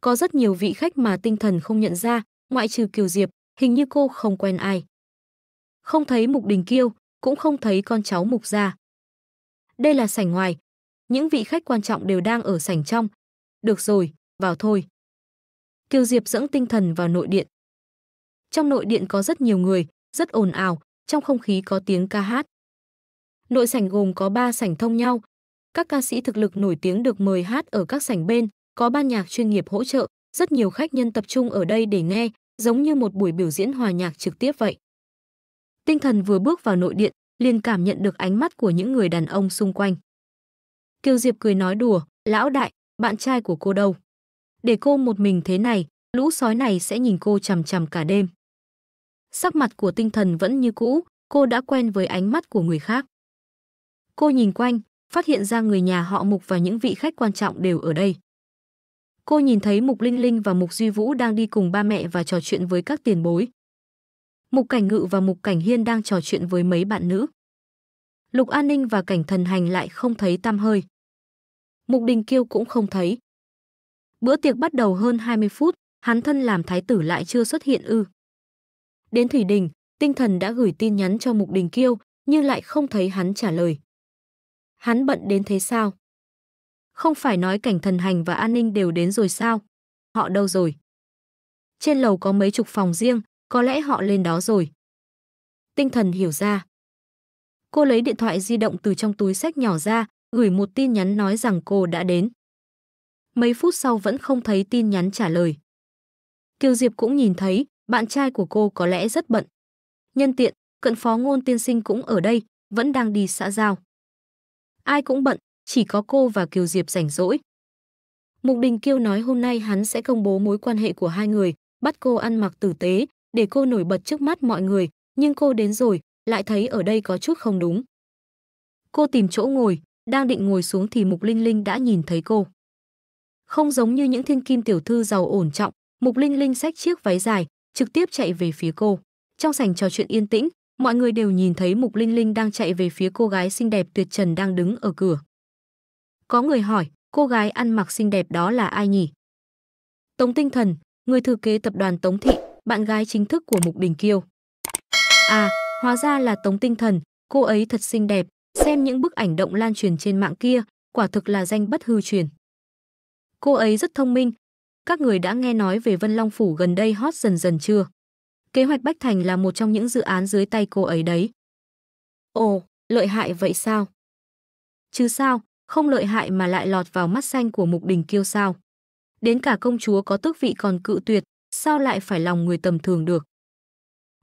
Có rất nhiều vị khách mà tinh thần không nhận ra, ngoại trừ Kiều Diệp, hình như cô không quen ai. Không thấy Mục Đình Kiêu, cũng không thấy con cháu Mục gia. Đây là sảnh ngoài, những vị khách quan trọng đều đang ở sảnh trong. Được rồi, vào thôi. Kiều Diệp dẫn tinh thần vào nội điện. Trong nội điện có rất nhiều người, rất ồn ào, trong không khí có tiếng ca hát. Nội sảnh gồm có 3 sảnh thông nhau. Các ca sĩ thực lực nổi tiếng được mời hát ở các sảnh bên, có ban nhạc chuyên nghiệp hỗ trợ, rất nhiều khách nhân tập trung ở đây để nghe, giống như một buổi biểu diễn hòa nhạc trực tiếp vậy. Tinh thần vừa bước vào nội điện, liền cảm nhận được ánh mắt của những người đàn ông xung quanh. Kiều Diệp cười nói đùa, lão đại, bạn trai của cô đâu? Để cô một mình thế này, lũ sói này sẽ nhìn cô chằm chằm cả đêm sắc mặt của tinh thần vẫn như cũ, cô đã quen với ánh mắt của người khác. Cô nhìn quanh, phát hiện ra người nhà họ Mục và những vị khách quan trọng đều ở đây. Cô nhìn thấy Mục Linh Linh và Mục Duy Vũ đang đi cùng ba mẹ và trò chuyện với các tiền bối. Mục Cảnh Ngự và Mục Cảnh Hiên đang trò chuyện với mấy bạn nữ. Lục An Ninh và Cảnh Thần Hành lại không thấy Tam hơi. Mục Đình Kiêu cũng không thấy. Bữa tiệc bắt đầu hơn 20 phút, hắn thân làm thái tử lại chưa xuất hiện ư. Đến Thủy Đình, tinh thần đã gửi tin nhắn cho Mục Đình Kiêu, nhưng lại không thấy hắn trả lời. Hắn bận đến thế sao? Không phải nói cảnh thần hành và an ninh đều đến rồi sao? Họ đâu rồi? Trên lầu có mấy chục phòng riêng, có lẽ họ lên đó rồi. Tinh thần hiểu ra. Cô lấy điện thoại di động từ trong túi sách nhỏ ra, gửi một tin nhắn nói rằng cô đã đến. Mấy phút sau vẫn không thấy tin nhắn trả lời. Kiều Diệp cũng nhìn thấy, bạn trai của cô có lẽ rất bận. Nhân tiện, cận phó ngôn tiên sinh cũng ở đây, vẫn đang đi xã giao. Ai cũng bận, chỉ có cô và Kiều Diệp rảnh rỗi. Mục Đình Kiêu nói hôm nay hắn sẽ công bố mối quan hệ của hai người, bắt cô ăn mặc tử tế, để cô nổi bật trước mắt mọi người, nhưng cô đến rồi, lại thấy ở đây có chút không đúng. Cô tìm chỗ ngồi, đang định ngồi xuống thì Mục Linh Linh đã nhìn thấy cô. Không giống như những thiên kim tiểu thư giàu ổn trọng, Mục Linh Linh xách chiếc váy dài, trực tiếp chạy về phía cô. Trong sảnh trò chuyện yên tĩnh, mọi người đều nhìn thấy Mục Linh Linh đang chạy về phía cô gái xinh đẹp tuyệt trần đang đứng ở cửa. Có người hỏi, cô gái ăn mặc xinh đẹp đó là ai nhỉ? Tống Tinh Thần, người thừa kế tập đoàn Tống Thị, bạn gái chính thức của Mục Đình Kiêu. À, hóa ra là Tống Tinh Thần, cô ấy thật xinh đẹp, xem những bức ảnh động lan truyền trên mạng kia, quả thực là danh bất hư truyền. Cô ấy rất thông minh, các người đã nghe nói về Vân Long Phủ gần đây hot dần dần chưa? Kế hoạch Bách Thành là một trong những dự án dưới tay cô ấy đấy. Ồ, lợi hại vậy sao? Chứ sao, không lợi hại mà lại lọt vào mắt xanh của Mục Đình Kiêu sao? Đến cả công chúa có tước vị còn cự tuyệt, sao lại phải lòng người tầm thường được?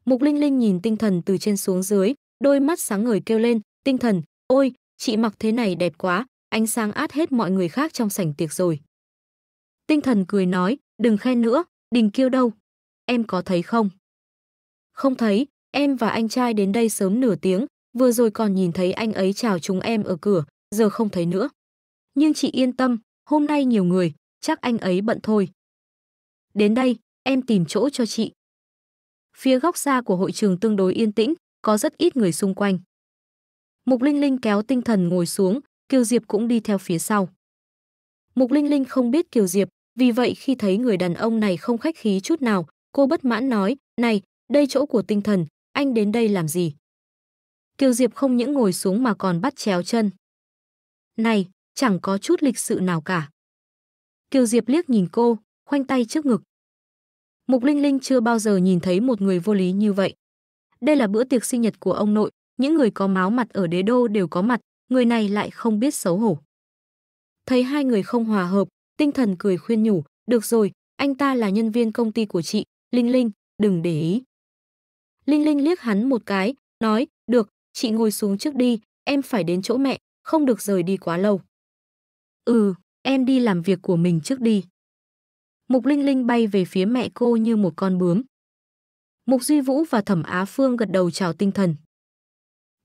Mục Linh Linh nhìn tinh thần từ trên xuống dưới, đôi mắt sáng ngời kêu lên, tinh thần, ôi, chị mặc thế này đẹp quá, ánh sáng át hết mọi người khác trong sảnh tiệc rồi. Tinh thần cười nói, đừng khen nữa, đình kêu đâu. Em có thấy không? Không thấy, em và anh trai đến đây sớm nửa tiếng, vừa rồi còn nhìn thấy anh ấy chào chúng em ở cửa, giờ không thấy nữa. Nhưng chị yên tâm, hôm nay nhiều người, chắc anh ấy bận thôi. Đến đây, em tìm chỗ cho chị. Phía góc xa của hội trường tương đối yên tĩnh, có rất ít người xung quanh. Mục Linh Linh kéo tinh thần ngồi xuống, Kiều Diệp cũng đi theo phía sau. Mục Linh Linh không biết Kiều Diệp, vì vậy khi thấy người đàn ông này không khách khí chút nào, cô bất mãn nói, này, đây chỗ của tinh thần, anh đến đây làm gì? Kiều Diệp không những ngồi xuống mà còn bắt chéo chân. Này, chẳng có chút lịch sự nào cả. Kiều Diệp liếc nhìn cô, khoanh tay trước ngực. Mục Linh Linh chưa bao giờ nhìn thấy một người vô lý như vậy. Đây là bữa tiệc sinh nhật của ông nội, những người có máu mặt ở đế đô đều có mặt, người này lại không biết xấu hổ thấy hai người không hòa hợp, tinh thần cười khuyên nhủ, được rồi, anh ta là nhân viên công ty của chị, Linh Linh, đừng để ý. Linh Linh liếc hắn một cái, nói, được, chị ngồi xuống trước đi, em phải đến chỗ mẹ, không được rời đi quá lâu. Ừ, em đi làm việc của mình trước đi. Mục Linh Linh bay về phía mẹ cô như một con bướm. Mục Duy Vũ và Thẩm Á Phương gật đầu chào tinh thần.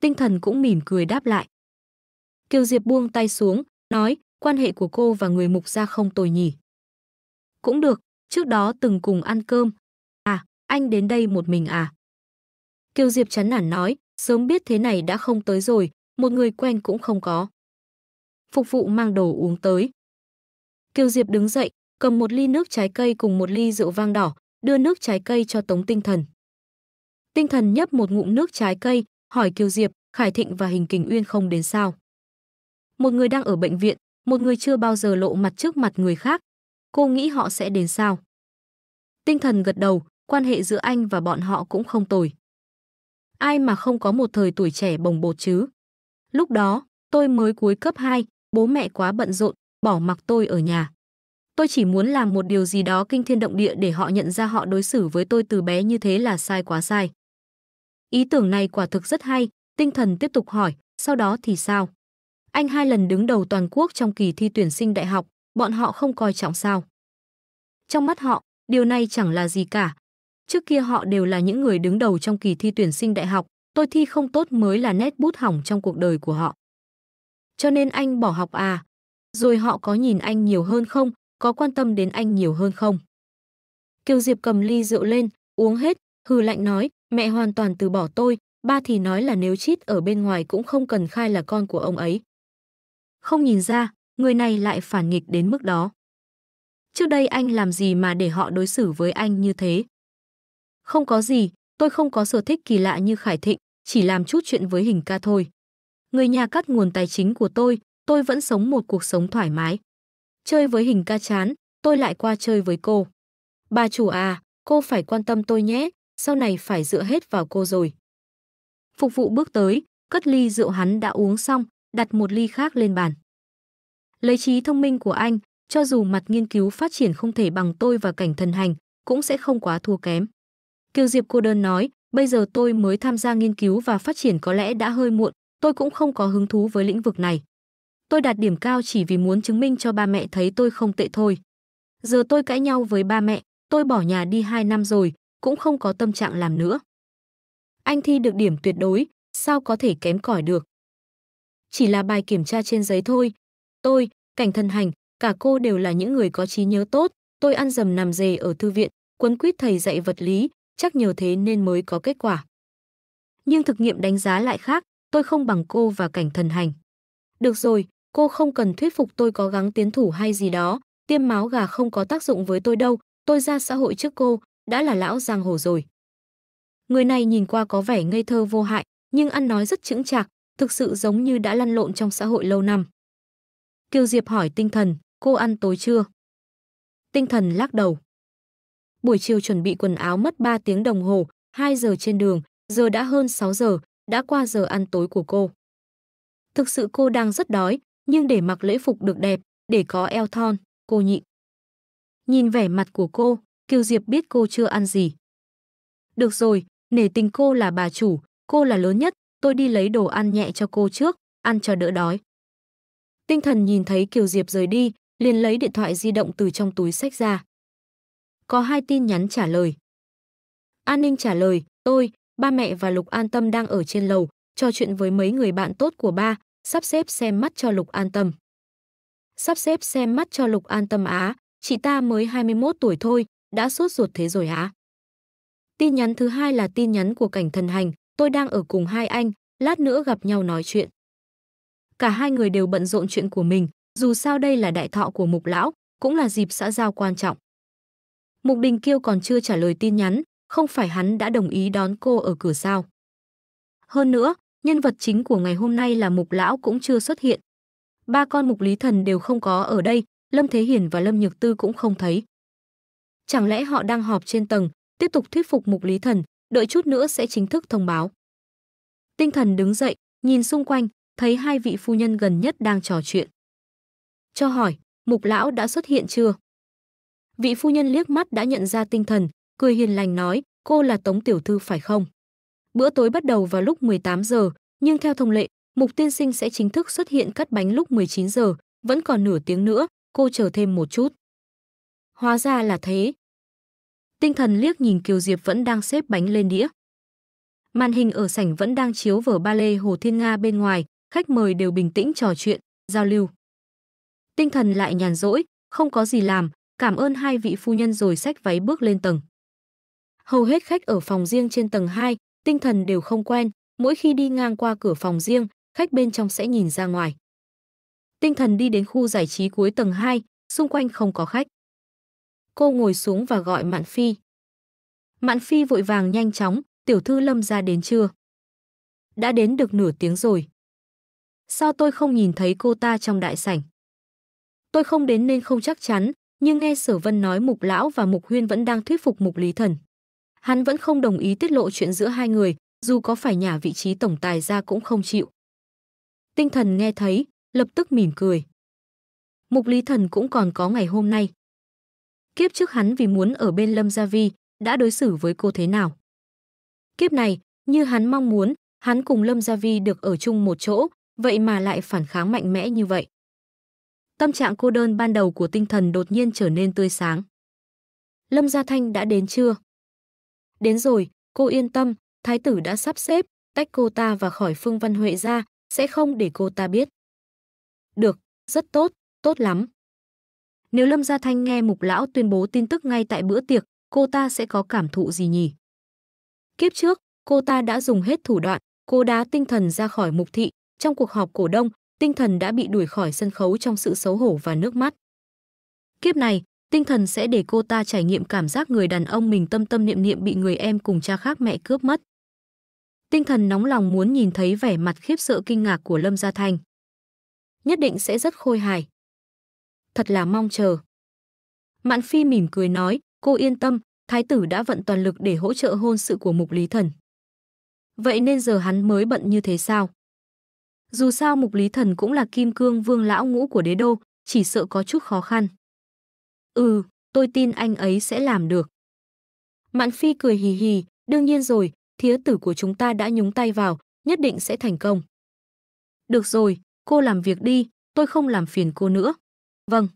Tinh thần cũng mỉm cười đáp lại. Kiều Diệp buông tay xuống, nói, quan hệ của cô và người mục gia không tồi nhỉ. Cũng được, trước đó từng cùng ăn cơm. À, anh đến đây một mình à? Kiều Diệp chán nản nói, sớm biết thế này đã không tới rồi, một người quen cũng không có. Phục vụ mang đồ uống tới. Kiều Diệp đứng dậy, cầm một ly nước trái cây cùng một ly rượu vang đỏ, đưa nước trái cây cho Tống Tinh Thần. Tinh Thần nhấp một ngụm nước trái cây, hỏi Kiều Diệp, Khải Thịnh và Hình Kình Uyên không đến sao? Một người đang ở bệnh viện, một người chưa bao giờ lộ mặt trước mặt người khác. Cô nghĩ họ sẽ đến sao? Tinh thần gật đầu, quan hệ giữa anh và bọn họ cũng không tồi. Ai mà không có một thời tuổi trẻ bồng bột chứ? Lúc đó, tôi mới cuối cấp 2, bố mẹ quá bận rộn, bỏ mặc tôi ở nhà. Tôi chỉ muốn làm một điều gì đó kinh thiên động địa để họ nhận ra họ đối xử với tôi từ bé như thế là sai quá sai. Ý tưởng này quả thực rất hay, tinh thần tiếp tục hỏi, sau đó thì sao? Anh hai lần đứng đầu toàn quốc trong kỳ thi tuyển sinh đại học, bọn họ không coi trọng sao. Trong mắt họ, điều này chẳng là gì cả. Trước kia họ đều là những người đứng đầu trong kỳ thi tuyển sinh đại học, tôi thi không tốt mới là nét bút hỏng trong cuộc đời của họ. Cho nên anh bỏ học à? Rồi họ có nhìn anh nhiều hơn không? Có quan tâm đến anh nhiều hơn không? Kiều Diệp cầm ly rượu lên, uống hết, Hừ lạnh nói, mẹ hoàn toàn từ bỏ tôi, ba thì nói là nếu chít ở bên ngoài cũng không cần khai là con của ông ấy. Không nhìn ra, người này lại phản nghịch đến mức đó. Trước đây anh làm gì mà để họ đối xử với anh như thế? Không có gì, tôi không có sở thích kỳ lạ như Khải Thịnh, chỉ làm chút chuyện với hình ca thôi. Người nhà cắt nguồn tài chính của tôi, tôi vẫn sống một cuộc sống thoải mái. Chơi với hình ca chán, tôi lại qua chơi với cô. Bà chủ à, cô phải quan tâm tôi nhé, sau này phải dựa hết vào cô rồi. Phục vụ bước tới, cất ly rượu hắn đã uống xong, đặt một ly khác lên bàn. Lấy trí thông minh của anh, cho dù mặt nghiên cứu phát triển không thể bằng tôi và cảnh thần hành, cũng sẽ không quá thua kém. Kiều Diệp cô đơn nói, bây giờ tôi mới tham gia nghiên cứu và phát triển có lẽ đã hơi muộn, tôi cũng không có hứng thú với lĩnh vực này. Tôi đạt điểm cao chỉ vì muốn chứng minh cho ba mẹ thấy tôi không tệ thôi. Giờ tôi cãi nhau với ba mẹ, tôi bỏ nhà đi 2 năm rồi, cũng không có tâm trạng làm nữa. Anh thi được điểm tuyệt đối, sao có thể kém cỏi được chỉ là bài kiểm tra trên giấy thôi. Tôi, cảnh thân hành, cả cô đều là những người có trí nhớ tốt, tôi ăn dầm nằm dề ở thư viện, quấn quýt thầy dạy vật lý, chắc nhờ thế nên mới có kết quả. Nhưng thực nghiệm đánh giá lại khác, tôi không bằng cô và cảnh thần hành. Được rồi, cô không cần thuyết phục tôi có gắng tiến thủ hay gì đó, tiêm máu gà không có tác dụng với tôi đâu, tôi ra xã hội trước cô, đã là lão giang hồ rồi. Người này nhìn qua có vẻ ngây thơ vô hại, nhưng ăn nói rất chững chạc, thực sự giống như đã lăn lộn trong xã hội lâu năm. Kiều Diệp hỏi tinh thần, cô ăn tối chưa? Tinh thần lắc đầu. Buổi chiều chuẩn bị quần áo mất 3 tiếng đồng hồ, 2 giờ trên đường, giờ đã hơn 6 giờ, đã qua giờ ăn tối của cô. Thực sự cô đang rất đói, nhưng để mặc lễ phục được đẹp, để có eo thon, cô nhịn. Nhìn vẻ mặt của cô, Kiều Diệp biết cô chưa ăn gì. Được rồi, nể tình cô là bà chủ, cô là lớn nhất, tôi đi lấy đồ ăn nhẹ cho cô trước, ăn cho đỡ đói. Tinh thần nhìn thấy Kiều Diệp rời đi, liền lấy điện thoại di động từ trong túi sách ra. Có hai tin nhắn trả lời. An ninh trả lời, tôi, ba mẹ và Lục An Tâm đang ở trên lầu, trò chuyện với mấy người bạn tốt của ba, sắp xếp xem mắt cho Lục An Tâm. Sắp xếp xem mắt cho Lục An Tâm á, chị ta mới 21 tuổi thôi, đã sốt ruột thế rồi á. Tin nhắn thứ hai là tin nhắn của cảnh thần hành, tôi đang ở cùng hai anh, lát nữa gặp nhau nói chuyện. Cả hai người đều bận rộn chuyện của mình, dù sao đây là đại thọ của Mục Lão, cũng là dịp xã giao quan trọng. Mục Đình Kiêu còn chưa trả lời tin nhắn, không phải hắn đã đồng ý đón cô ở cửa sao. Hơn nữa, nhân vật chính của ngày hôm nay là Mục Lão cũng chưa xuất hiện. Ba con Mục Lý Thần đều không có ở đây, Lâm Thế Hiển và Lâm Nhược Tư cũng không thấy. Chẳng lẽ họ đang họp trên tầng, tiếp tục thuyết phục Mục Lý Thần, đợi chút nữa sẽ chính thức thông báo. Tinh thần đứng dậy, nhìn xung quanh, thấy hai vị phu nhân gần nhất đang trò chuyện. Cho hỏi, mục lão đã xuất hiện chưa? Vị phu nhân liếc mắt đã nhận ra tinh thần, cười hiền lành nói, cô là Tống Tiểu Thư phải không? Bữa tối bắt đầu vào lúc 18 giờ, nhưng theo thông lệ, mục tiên sinh sẽ chính thức xuất hiện cắt bánh lúc 19 giờ, vẫn còn nửa tiếng nữa, cô chờ thêm một chút. Hóa ra là thế, Tinh thần liếc nhìn Kiều Diệp vẫn đang xếp bánh lên đĩa. Màn hình ở sảnh vẫn đang chiếu vở ba lê Hồ Thiên Nga bên ngoài, khách mời đều bình tĩnh trò chuyện, giao lưu. Tinh thần lại nhàn rỗi, không có gì làm, cảm ơn hai vị phu nhân rồi xách váy bước lên tầng. Hầu hết khách ở phòng riêng trên tầng 2, tinh thần đều không quen, mỗi khi đi ngang qua cửa phòng riêng, khách bên trong sẽ nhìn ra ngoài. Tinh thần đi đến khu giải trí cuối tầng 2, xung quanh không có khách cô ngồi xuống và gọi Mạn Phi. Mạn Phi vội vàng nhanh chóng, tiểu thư lâm ra đến chưa? Đã đến được nửa tiếng rồi. Sao tôi không nhìn thấy cô ta trong đại sảnh? Tôi không đến nên không chắc chắn, nhưng nghe Sở Vân nói Mục Lão và Mục Huyên vẫn đang thuyết phục Mục Lý Thần. Hắn vẫn không đồng ý tiết lộ chuyện giữa hai người, dù có phải nhả vị trí tổng tài ra cũng không chịu. Tinh thần nghe thấy, lập tức mỉm cười. Mục Lý Thần cũng còn có ngày hôm nay. Kiếp trước hắn vì muốn ở bên Lâm Gia Vi, đã đối xử với cô thế nào? Kiếp này, như hắn mong muốn, hắn cùng Lâm Gia Vi được ở chung một chỗ, vậy mà lại phản kháng mạnh mẽ như vậy. Tâm trạng cô đơn ban đầu của tinh thần đột nhiên trở nên tươi sáng. Lâm Gia Thanh đã đến chưa? Đến rồi, cô yên tâm, thái tử đã sắp xếp, tách cô ta và khỏi Phương Văn Huệ ra, sẽ không để cô ta biết. Được, rất tốt, tốt lắm. Nếu Lâm Gia Thanh nghe Mục Lão tuyên bố tin tức ngay tại bữa tiệc, cô ta sẽ có cảm thụ gì nhỉ? Kiếp trước, cô ta đã dùng hết thủ đoạn, cô đá tinh thần ra khỏi mục thị. Trong cuộc họp cổ đông, tinh thần đã bị đuổi khỏi sân khấu trong sự xấu hổ và nước mắt. Kiếp này, tinh thần sẽ để cô ta trải nghiệm cảm giác người đàn ông mình tâm tâm niệm niệm bị người em cùng cha khác mẹ cướp mất. Tinh thần nóng lòng muốn nhìn thấy vẻ mặt khiếp sợ kinh ngạc của Lâm Gia Thanh Nhất định sẽ rất khôi hài thật là mong chờ. Mạn Phi mỉm cười nói, cô yên tâm, thái tử đã vận toàn lực để hỗ trợ hôn sự của mục lý thần. Vậy nên giờ hắn mới bận như thế sao? Dù sao mục lý thần cũng là kim cương vương lão ngũ của đế đô, chỉ sợ có chút khó khăn. Ừ, tôi tin anh ấy sẽ làm được. Mạn Phi cười hì hì, đương nhiên rồi, thiếu tử của chúng ta đã nhúng tay vào, nhất định sẽ thành công. Được rồi, cô làm việc đi, tôi không làm phiền cô nữa. Vâng.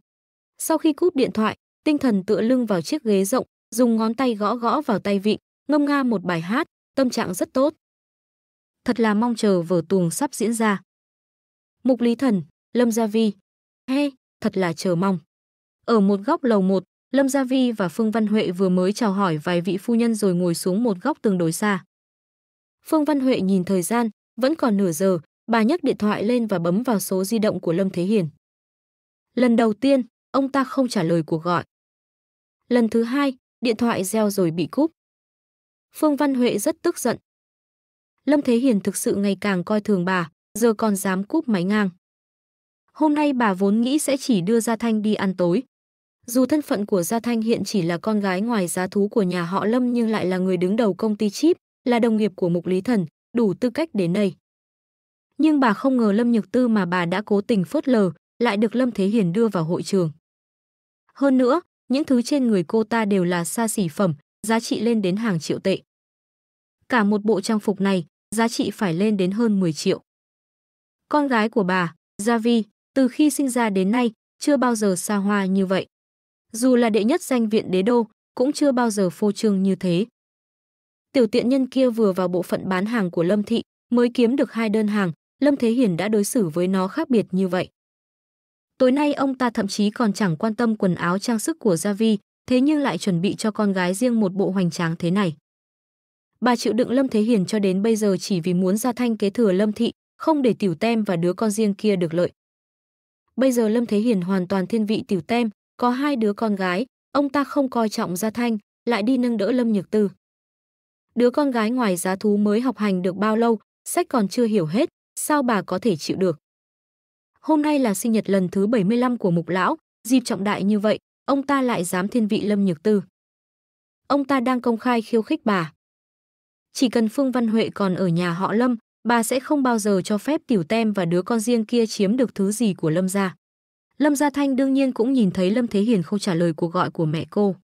Sau khi cúp điện thoại, tinh thần tựa lưng vào chiếc ghế rộng, dùng ngón tay gõ gõ vào tay vịn, ngâm nga một bài hát, tâm trạng rất tốt. Thật là mong chờ vở tuồng sắp diễn ra. Mục Lý Thần, Lâm Gia Vi. He, thật là chờ mong. Ở một góc lầu một, Lâm Gia Vi và Phương Văn Huệ vừa mới chào hỏi vài vị phu nhân rồi ngồi xuống một góc tương đối xa. Phương Văn Huệ nhìn thời gian, vẫn còn nửa giờ, bà nhấc điện thoại lên và bấm vào số di động của Lâm Thế Hiền. Lần đầu tiên, ông ta không trả lời cuộc gọi. Lần thứ hai, điện thoại reo rồi bị cúp. Phương Văn Huệ rất tức giận. Lâm Thế Hiền thực sự ngày càng coi thường bà, giờ còn dám cúp máy ngang. Hôm nay bà vốn nghĩ sẽ chỉ đưa Gia Thanh đi ăn tối. Dù thân phận của Gia Thanh hiện chỉ là con gái ngoài giá thú của nhà họ Lâm nhưng lại là người đứng đầu công ty chip, là đồng nghiệp của Mục Lý Thần, đủ tư cách đến đây. Nhưng bà không ngờ Lâm Nhược Tư mà bà đã cố tình phớt lờ, lại được Lâm Thế Hiền đưa vào hội trường. Hơn nữa, những thứ trên người cô ta đều là xa xỉ phẩm, giá trị lên đến hàng triệu tệ. Cả một bộ trang phục này, giá trị phải lên đến hơn 10 triệu. Con gái của bà, Gia Vi, từ khi sinh ra đến nay, chưa bao giờ xa hoa như vậy. Dù là đệ nhất danh viện đế đô, cũng chưa bao giờ phô trương như thế. Tiểu tiện nhân kia vừa vào bộ phận bán hàng của Lâm Thị, mới kiếm được hai đơn hàng, Lâm Thế Hiển đã đối xử với nó khác biệt như vậy. Tối nay ông ta thậm chí còn chẳng quan tâm quần áo trang sức của Gia Vi, thế nhưng lại chuẩn bị cho con gái riêng một bộ hoành tráng thế này. Bà chịu đựng Lâm Thế Hiền cho đến bây giờ chỉ vì muốn gia thanh kế thừa Lâm Thị, không để Tiểu Tem và đứa con riêng kia được lợi. Bây giờ Lâm Thế Hiền hoàn toàn thiên vị Tiểu Tem, có hai đứa con gái, ông ta không coi trọng gia thanh, lại đi nâng đỡ Lâm Nhược Tư. Đứa con gái ngoài giá thú mới học hành được bao lâu, sách còn chưa hiểu hết, sao bà có thể chịu được hôm nay là sinh nhật lần thứ 75 của Mục lão, dịp trọng đại như vậy, ông ta lại dám thiên vị Lâm Nhược Tư. Ông ta đang công khai khiêu khích bà. Chỉ cần Phương Văn Huệ còn ở nhà họ Lâm, bà sẽ không bao giờ cho phép Tiểu Tem và đứa con riêng kia chiếm được thứ gì của Lâm gia. Lâm Gia Thanh đương nhiên cũng nhìn thấy Lâm Thế Hiền không trả lời cuộc gọi của mẹ cô.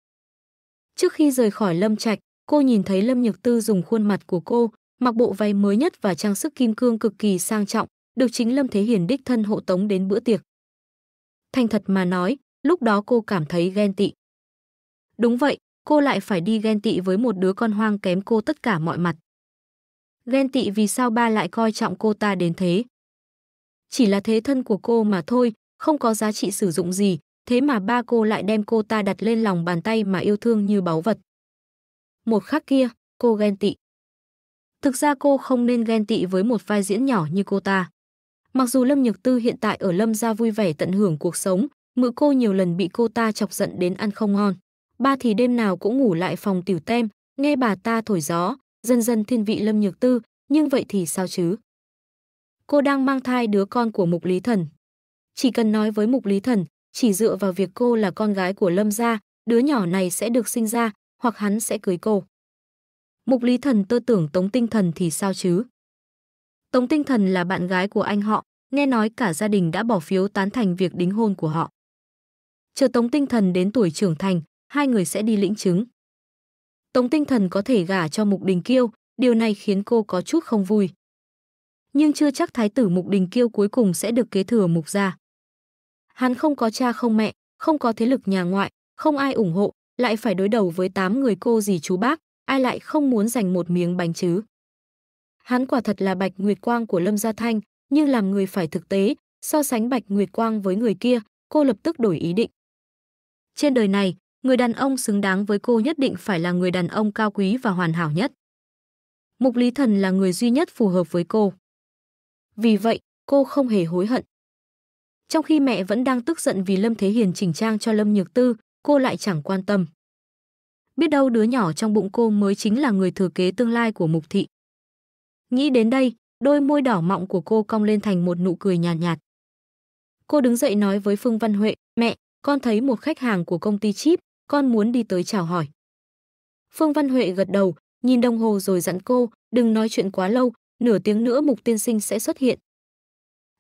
Trước khi rời khỏi Lâm Trạch, cô nhìn thấy Lâm Nhược Tư dùng khuôn mặt của cô, mặc bộ váy mới nhất và trang sức kim cương cực kỳ sang trọng, được chính Lâm Thế hiền đích thân hộ tống đến bữa tiệc. Thành thật mà nói, lúc đó cô cảm thấy ghen tị. Đúng vậy, cô lại phải đi ghen tị với một đứa con hoang kém cô tất cả mọi mặt. Ghen tị vì sao ba lại coi trọng cô ta đến thế. Chỉ là thế thân của cô mà thôi, không có giá trị sử dụng gì, thế mà ba cô lại đem cô ta đặt lên lòng bàn tay mà yêu thương như báu vật. Một khắc kia, cô ghen tị. Thực ra cô không nên ghen tị với một vai diễn nhỏ như cô ta. Mặc dù Lâm Nhược Tư hiện tại ở Lâm gia vui vẻ tận hưởng cuộc sống, mự cô nhiều lần bị cô ta chọc giận đến ăn không ngon. Ba thì đêm nào cũng ngủ lại phòng tiểu tem, nghe bà ta thổi gió, dần dần thiên vị Lâm Nhược Tư, nhưng vậy thì sao chứ? Cô đang mang thai đứa con của Mục Lý Thần. Chỉ cần nói với Mục Lý Thần, chỉ dựa vào việc cô là con gái của Lâm gia, đứa nhỏ này sẽ được sinh ra, hoặc hắn sẽ cưới cô. Mục Lý Thần tơ tưởng Tống Tinh Thần thì sao chứ? Tống Tinh Thần là bạn gái của anh họ, nghe nói cả gia đình đã bỏ phiếu tán thành việc đính hôn của họ. Chờ Tống Tinh Thần đến tuổi trưởng thành, hai người sẽ đi lĩnh chứng. Tống Tinh Thần có thể gả cho Mục Đình Kiêu, điều này khiến cô có chút không vui. Nhưng chưa chắc thái tử Mục Đình Kiêu cuối cùng sẽ được kế thừa Mục gia. Hắn không có cha không mẹ, không có thế lực nhà ngoại, không ai ủng hộ, lại phải đối đầu với tám người cô dì chú bác, ai lại không muốn giành một miếng bánh chứ. Hắn quả thật là Bạch Nguyệt Quang của Lâm Gia Thanh, nhưng làm người phải thực tế, so sánh Bạch Nguyệt Quang với người kia, cô lập tức đổi ý định. Trên đời này, người đàn ông xứng đáng với cô nhất định phải là người đàn ông cao quý và hoàn hảo nhất. Mục Lý Thần là người duy nhất phù hợp với cô. Vì vậy, cô không hề hối hận. Trong khi mẹ vẫn đang tức giận vì Lâm Thế Hiền chỉnh trang cho Lâm Nhược Tư, cô lại chẳng quan tâm. Biết đâu đứa nhỏ trong bụng cô mới chính là người thừa kế tương lai của Mục Thị. Nghĩ đến đây, đôi môi đỏ mọng của cô cong lên thành một nụ cười nhàn nhạt, nhạt. Cô đứng dậy nói với Phương Văn Huệ, mẹ, con thấy một khách hàng của công ty chip, con muốn đi tới chào hỏi. Phương Văn Huệ gật đầu, nhìn đồng hồ rồi dặn cô, đừng nói chuyện quá lâu, nửa tiếng nữa mục tiên sinh sẽ xuất hiện.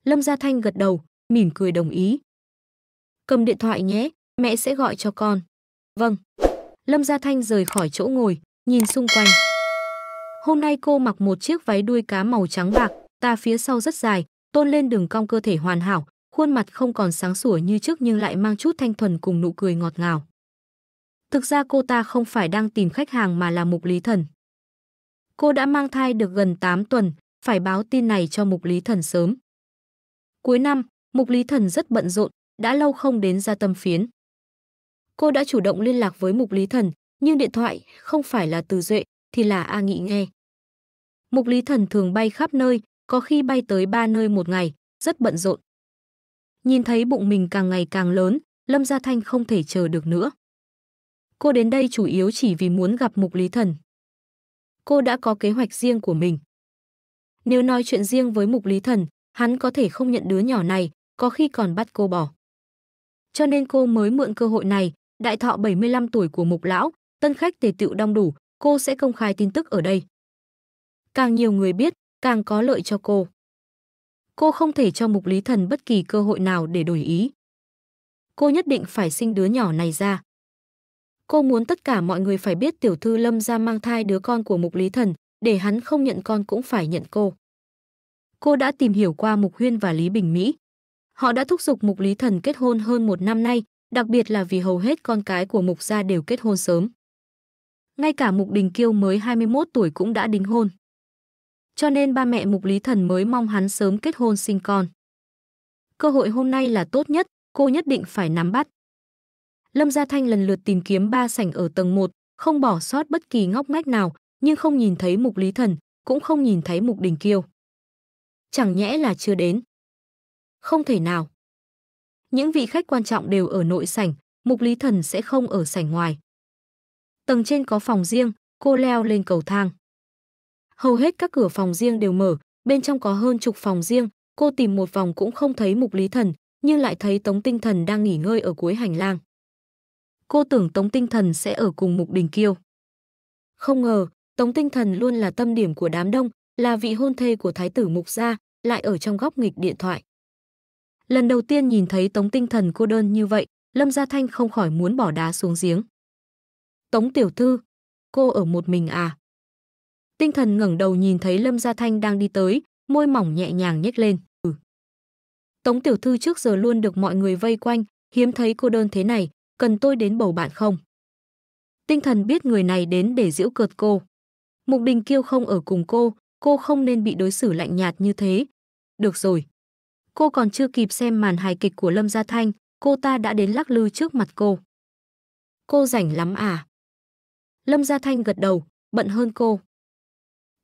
Lâm Gia Thanh gật đầu, mỉm cười đồng ý. Cầm điện thoại nhé, mẹ sẽ gọi cho con. Vâng. Lâm Gia Thanh rời khỏi chỗ ngồi, nhìn xung quanh. Hôm nay cô mặc một chiếc váy đuôi cá màu trắng bạc, ta phía sau rất dài, tôn lên đường cong cơ thể hoàn hảo, khuôn mặt không còn sáng sủa như trước nhưng lại mang chút thanh thuần cùng nụ cười ngọt ngào. Thực ra cô ta không phải đang tìm khách hàng mà là Mục Lý Thần. Cô đã mang thai được gần 8 tuần, phải báo tin này cho Mục Lý Thần sớm. Cuối năm, Mục Lý Thần rất bận rộn, đã lâu không đến ra tâm phiến. Cô đã chủ động liên lạc với Mục Lý Thần, nhưng điện thoại không phải là từ Duệ thì là A Nghị nghe. Mục Lý Thần thường bay khắp nơi, có khi bay tới ba nơi một ngày, rất bận rộn. Nhìn thấy bụng mình càng ngày càng lớn, Lâm Gia Thanh không thể chờ được nữa. Cô đến đây chủ yếu chỉ vì muốn gặp Mục Lý Thần. Cô đã có kế hoạch riêng của mình. Nếu nói chuyện riêng với Mục Lý Thần, hắn có thể không nhận đứa nhỏ này, có khi còn bắt cô bỏ. Cho nên cô mới mượn cơ hội này, đại thọ 75 tuổi của Mục Lão, tân khách tề tựu đông đủ, cô sẽ công khai tin tức ở đây. Càng nhiều người biết, càng có lợi cho cô. Cô không thể cho Mục Lý Thần bất kỳ cơ hội nào để đổi ý. Cô nhất định phải sinh đứa nhỏ này ra. Cô muốn tất cả mọi người phải biết tiểu thư Lâm ra mang thai đứa con của Mục Lý Thần, để hắn không nhận con cũng phải nhận cô. Cô đã tìm hiểu qua Mục Huyên và Lý Bình Mỹ. Họ đã thúc giục Mục Lý Thần kết hôn hơn một năm nay, đặc biệt là vì hầu hết con cái của Mục gia đều kết hôn sớm. Ngay cả Mục Đình Kiêu mới 21 tuổi cũng đã đính hôn cho nên ba mẹ Mục Lý Thần mới mong hắn sớm kết hôn sinh con. Cơ hội hôm nay là tốt nhất, cô nhất định phải nắm bắt. Lâm Gia Thanh lần lượt tìm kiếm ba sảnh ở tầng 1, không bỏ sót bất kỳ ngóc ngách nào, nhưng không nhìn thấy Mục Lý Thần, cũng không nhìn thấy Mục Đình Kiêu. Chẳng nhẽ là chưa đến. Không thể nào. Những vị khách quan trọng đều ở nội sảnh, Mục Lý Thần sẽ không ở sảnh ngoài. Tầng trên có phòng riêng, cô leo lên cầu thang hầu hết các cửa phòng riêng đều mở, bên trong có hơn chục phòng riêng, cô tìm một vòng cũng không thấy Mục Lý Thần, nhưng lại thấy Tống Tinh Thần đang nghỉ ngơi ở cuối hành lang. Cô tưởng Tống Tinh Thần sẽ ở cùng Mục Đình Kiêu. Không ngờ, Tống Tinh Thần luôn là tâm điểm của đám đông, là vị hôn thê của thái tử Mục gia, lại ở trong góc nghịch điện thoại. Lần đầu tiên nhìn thấy Tống Tinh Thần cô đơn như vậy, Lâm Gia Thanh không khỏi muốn bỏ đá xuống giếng. Tống tiểu thư, cô ở một mình à? Tinh thần ngẩng đầu nhìn thấy Lâm Gia Thanh đang đi tới, môi mỏng nhẹ nhàng nhếch lên. Ừ. Tống tiểu thư trước giờ luôn được mọi người vây quanh, hiếm thấy cô đơn thế này, cần tôi đến bầu bạn không? Tinh thần biết người này đến để giễu cợt cô. Mục Đình Kiêu không ở cùng cô, cô không nên bị đối xử lạnh nhạt như thế. Được rồi. Cô còn chưa kịp xem màn hài kịch của Lâm Gia Thanh, cô ta đã đến lắc lư trước mặt cô. Cô rảnh lắm à? Lâm Gia Thanh gật đầu, bận hơn cô.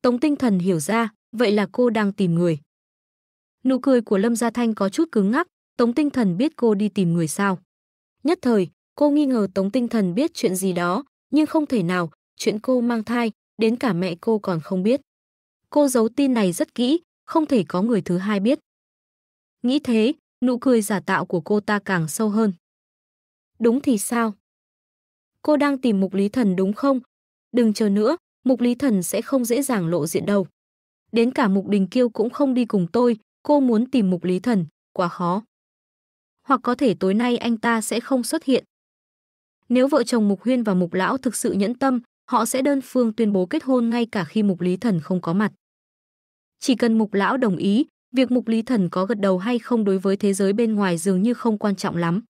Tống tinh thần hiểu ra, vậy là cô đang tìm người. Nụ cười của Lâm Gia Thanh có chút cứng ngắc, Tống tinh thần biết cô đi tìm người sao. Nhất thời, cô nghi ngờ Tống tinh thần biết chuyện gì đó, nhưng không thể nào, chuyện cô mang thai, đến cả mẹ cô còn không biết. Cô giấu tin này rất kỹ, không thể có người thứ hai biết. Nghĩ thế, nụ cười giả tạo của cô ta càng sâu hơn. Đúng thì sao? Cô đang tìm mục lý thần đúng không? Đừng chờ nữa, Mục Lý Thần sẽ không dễ dàng lộ diện đâu. Đến cả Mục Đình Kiêu cũng không đi cùng tôi, cô muốn tìm Mục Lý Thần, quá khó. Hoặc có thể tối nay anh ta sẽ không xuất hiện. Nếu vợ chồng Mục Huyên và Mục Lão thực sự nhẫn tâm, họ sẽ đơn phương tuyên bố kết hôn ngay cả khi Mục Lý Thần không có mặt. Chỉ cần Mục Lão đồng ý, việc Mục Lý Thần có gật đầu hay không đối với thế giới bên ngoài dường như không quan trọng lắm.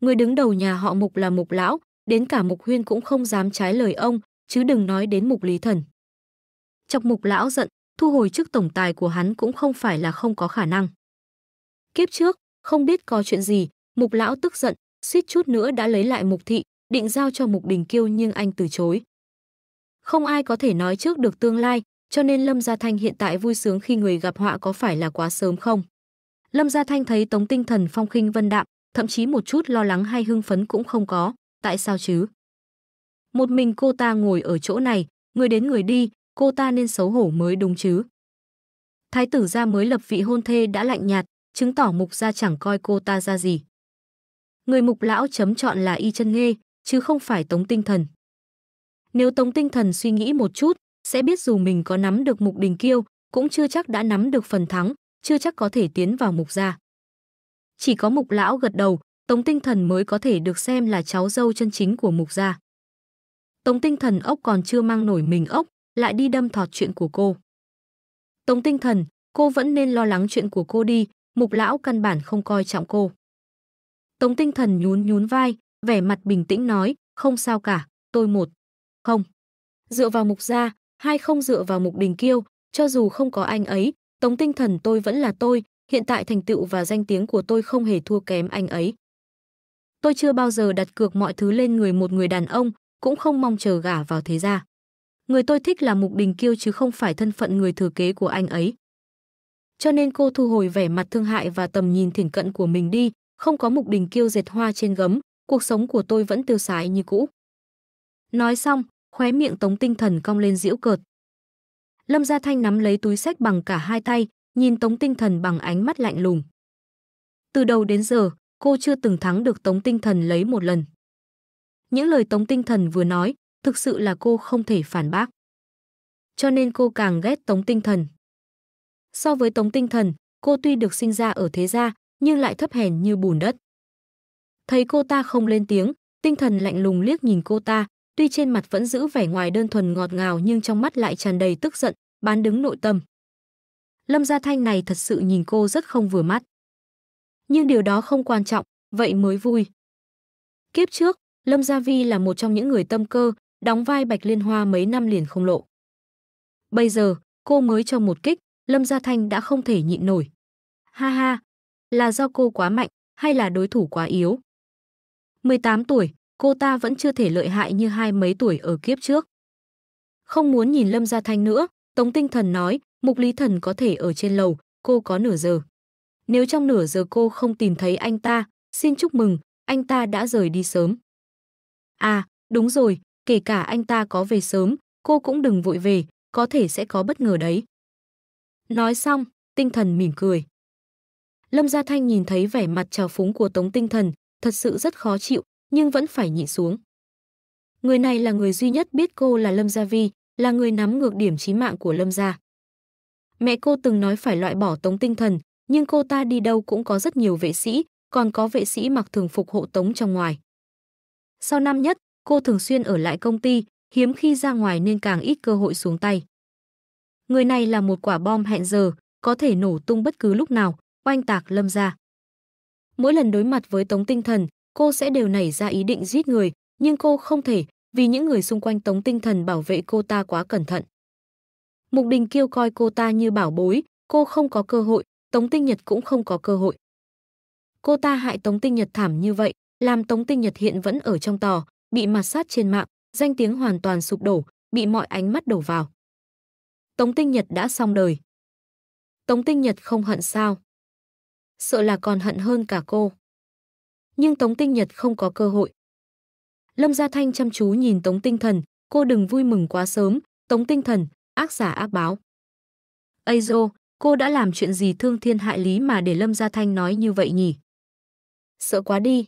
Người đứng đầu nhà họ Mục là Mục Lão, đến cả Mục Huyên cũng không dám trái lời ông, chứ đừng nói đến mục lý thần. Chọc mục lão giận, thu hồi chức tổng tài của hắn cũng không phải là không có khả năng. Kiếp trước, không biết có chuyện gì, mục lão tức giận, suýt chút nữa đã lấy lại mục thị, định giao cho mục đình kiêu nhưng anh từ chối. Không ai có thể nói trước được tương lai, cho nên Lâm Gia Thanh hiện tại vui sướng khi người gặp họa có phải là quá sớm không. Lâm Gia Thanh thấy tống tinh thần phong khinh vân đạm, thậm chí một chút lo lắng hay hưng phấn cũng không có, tại sao chứ? Một mình cô ta ngồi ở chỗ này, người đến người đi, cô ta nên xấu hổ mới đúng chứ. Thái tử gia mới lập vị hôn thê đã lạnh nhạt, chứng tỏ mục gia chẳng coi cô ta ra gì. Người mục lão chấm chọn là y chân nghê, chứ không phải tống tinh thần. Nếu tống tinh thần suy nghĩ một chút, sẽ biết dù mình có nắm được mục đình kiêu, cũng chưa chắc đã nắm được phần thắng, chưa chắc có thể tiến vào mục gia. Chỉ có mục lão gật đầu, tống tinh thần mới có thể được xem là cháu dâu chân chính của mục gia. Tống tinh thần ốc còn chưa mang nổi mình ốc, lại đi đâm thọt chuyện của cô. Tống tinh thần, cô vẫn nên lo lắng chuyện của cô đi, mục lão căn bản không coi trọng cô. Tống tinh thần nhún nhún vai, vẻ mặt bình tĩnh nói, không sao cả, tôi một. Không. Dựa vào mục gia, hay không dựa vào mục đình kiêu, cho dù không có anh ấy, tống tinh thần tôi vẫn là tôi, hiện tại thành tựu và danh tiếng của tôi không hề thua kém anh ấy. Tôi chưa bao giờ đặt cược mọi thứ lên người một người đàn ông, cũng không mong chờ gả vào thế gia. Người tôi thích là Mục Đình Kiêu chứ không phải thân phận người thừa kế của anh ấy. Cho nên cô thu hồi vẻ mặt thương hại và tầm nhìn thỉnh cận của mình đi, không có Mục Đình Kiêu dệt hoa trên gấm, cuộc sống của tôi vẫn tiêu sái như cũ. Nói xong, khóe miệng Tống Tinh Thần cong lên giễu cợt. Lâm Gia Thanh nắm lấy túi sách bằng cả hai tay, nhìn Tống Tinh Thần bằng ánh mắt lạnh lùng. Từ đầu đến giờ, cô chưa từng thắng được Tống Tinh Thần lấy một lần. Những lời Tống Tinh Thần vừa nói, thực sự là cô không thể phản bác. Cho nên cô càng ghét Tống Tinh Thần. So với Tống Tinh Thần, cô tuy được sinh ra ở thế gia, nhưng lại thấp hèn như bùn đất. Thấy cô ta không lên tiếng, Tinh Thần lạnh lùng liếc nhìn cô ta, tuy trên mặt vẫn giữ vẻ ngoài đơn thuần ngọt ngào nhưng trong mắt lại tràn đầy tức giận, bán đứng nội tâm. Lâm Gia Thanh này thật sự nhìn cô rất không vừa mắt. Nhưng điều đó không quan trọng, vậy mới vui. Kiếp trước, Lâm Gia Vi là một trong những người tâm cơ, đóng vai Bạch Liên Hoa mấy năm liền không lộ. Bây giờ, cô mới cho một kích, Lâm Gia Thanh đã không thể nhịn nổi. Ha ha, là do cô quá mạnh hay là đối thủ quá yếu? 18 tuổi, cô ta vẫn chưa thể lợi hại như hai mấy tuổi ở kiếp trước. Không muốn nhìn Lâm Gia Thanh nữa, Tống Tinh Thần nói, Mục Lý Thần có thể ở trên lầu, cô có nửa giờ. Nếu trong nửa giờ cô không tìm thấy anh ta, xin chúc mừng, anh ta đã rời đi sớm. À, đúng rồi, kể cả anh ta có về sớm, cô cũng đừng vội về, có thể sẽ có bất ngờ đấy. Nói xong, tinh thần mỉm cười. Lâm Gia Thanh nhìn thấy vẻ mặt trào phúng của Tống Tinh Thần, thật sự rất khó chịu, nhưng vẫn phải nhịn xuống. Người này là người duy nhất biết cô là Lâm Gia Vi, là người nắm ngược điểm chí mạng của Lâm Gia. Mẹ cô từng nói phải loại bỏ Tống Tinh Thần, nhưng cô ta đi đâu cũng có rất nhiều vệ sĩ, còn có vệ sĩ mặc thường phục hộ Tống trong ngoài. Sau năm nhất, cô thường xuyên ở lại công ty, hiếm khi ra ngoài nên càng ít cơ hội xuống tay. Người này là một quả bom hẹn giờ, có thể nổ tung bất cứ lúc nào, oanh tạc lâm ra. Mỗi lần đối mặt với tống tinh thần, cô sẽ đều nảy ra ý định giết người, nhưng cô không thể, vì những người xung quanh tống tinh thần bảo vệ cô ta quá cẩn thận. Mục đình kêu coi cô ta như bảo bối, cô không có cơ hội, tống tinh nhật cũng không có cơ hội. Cô ta hại tống tinh nhật thảm như vậy, làm Tống Tinh Nhật hiện vẫn ở trong tò, bị mặt sát trên mạng, danh tiếng hoàn toàn sụp đổ, bị mọi ánh mắt đổ vào. Tống Tinh Nhật đã xong đời. Tống Tinh Nhật không hận sao? Sợ là còn hận hơn cả cô. Nhưng Tống Tinh Nhật không có cơ hội. Lâm Gia Thanh chăm chú nhìn Tống Tinh Thần, cô đừng vui mừng quá sớm, Tống Tinh Thần, ác giả ác báo. Ây dô, cô đã làm chuyện gì thương thiên hại lý mà để Lâm Gia Thanh nói như vậy nhỉ? Sợ quá đi.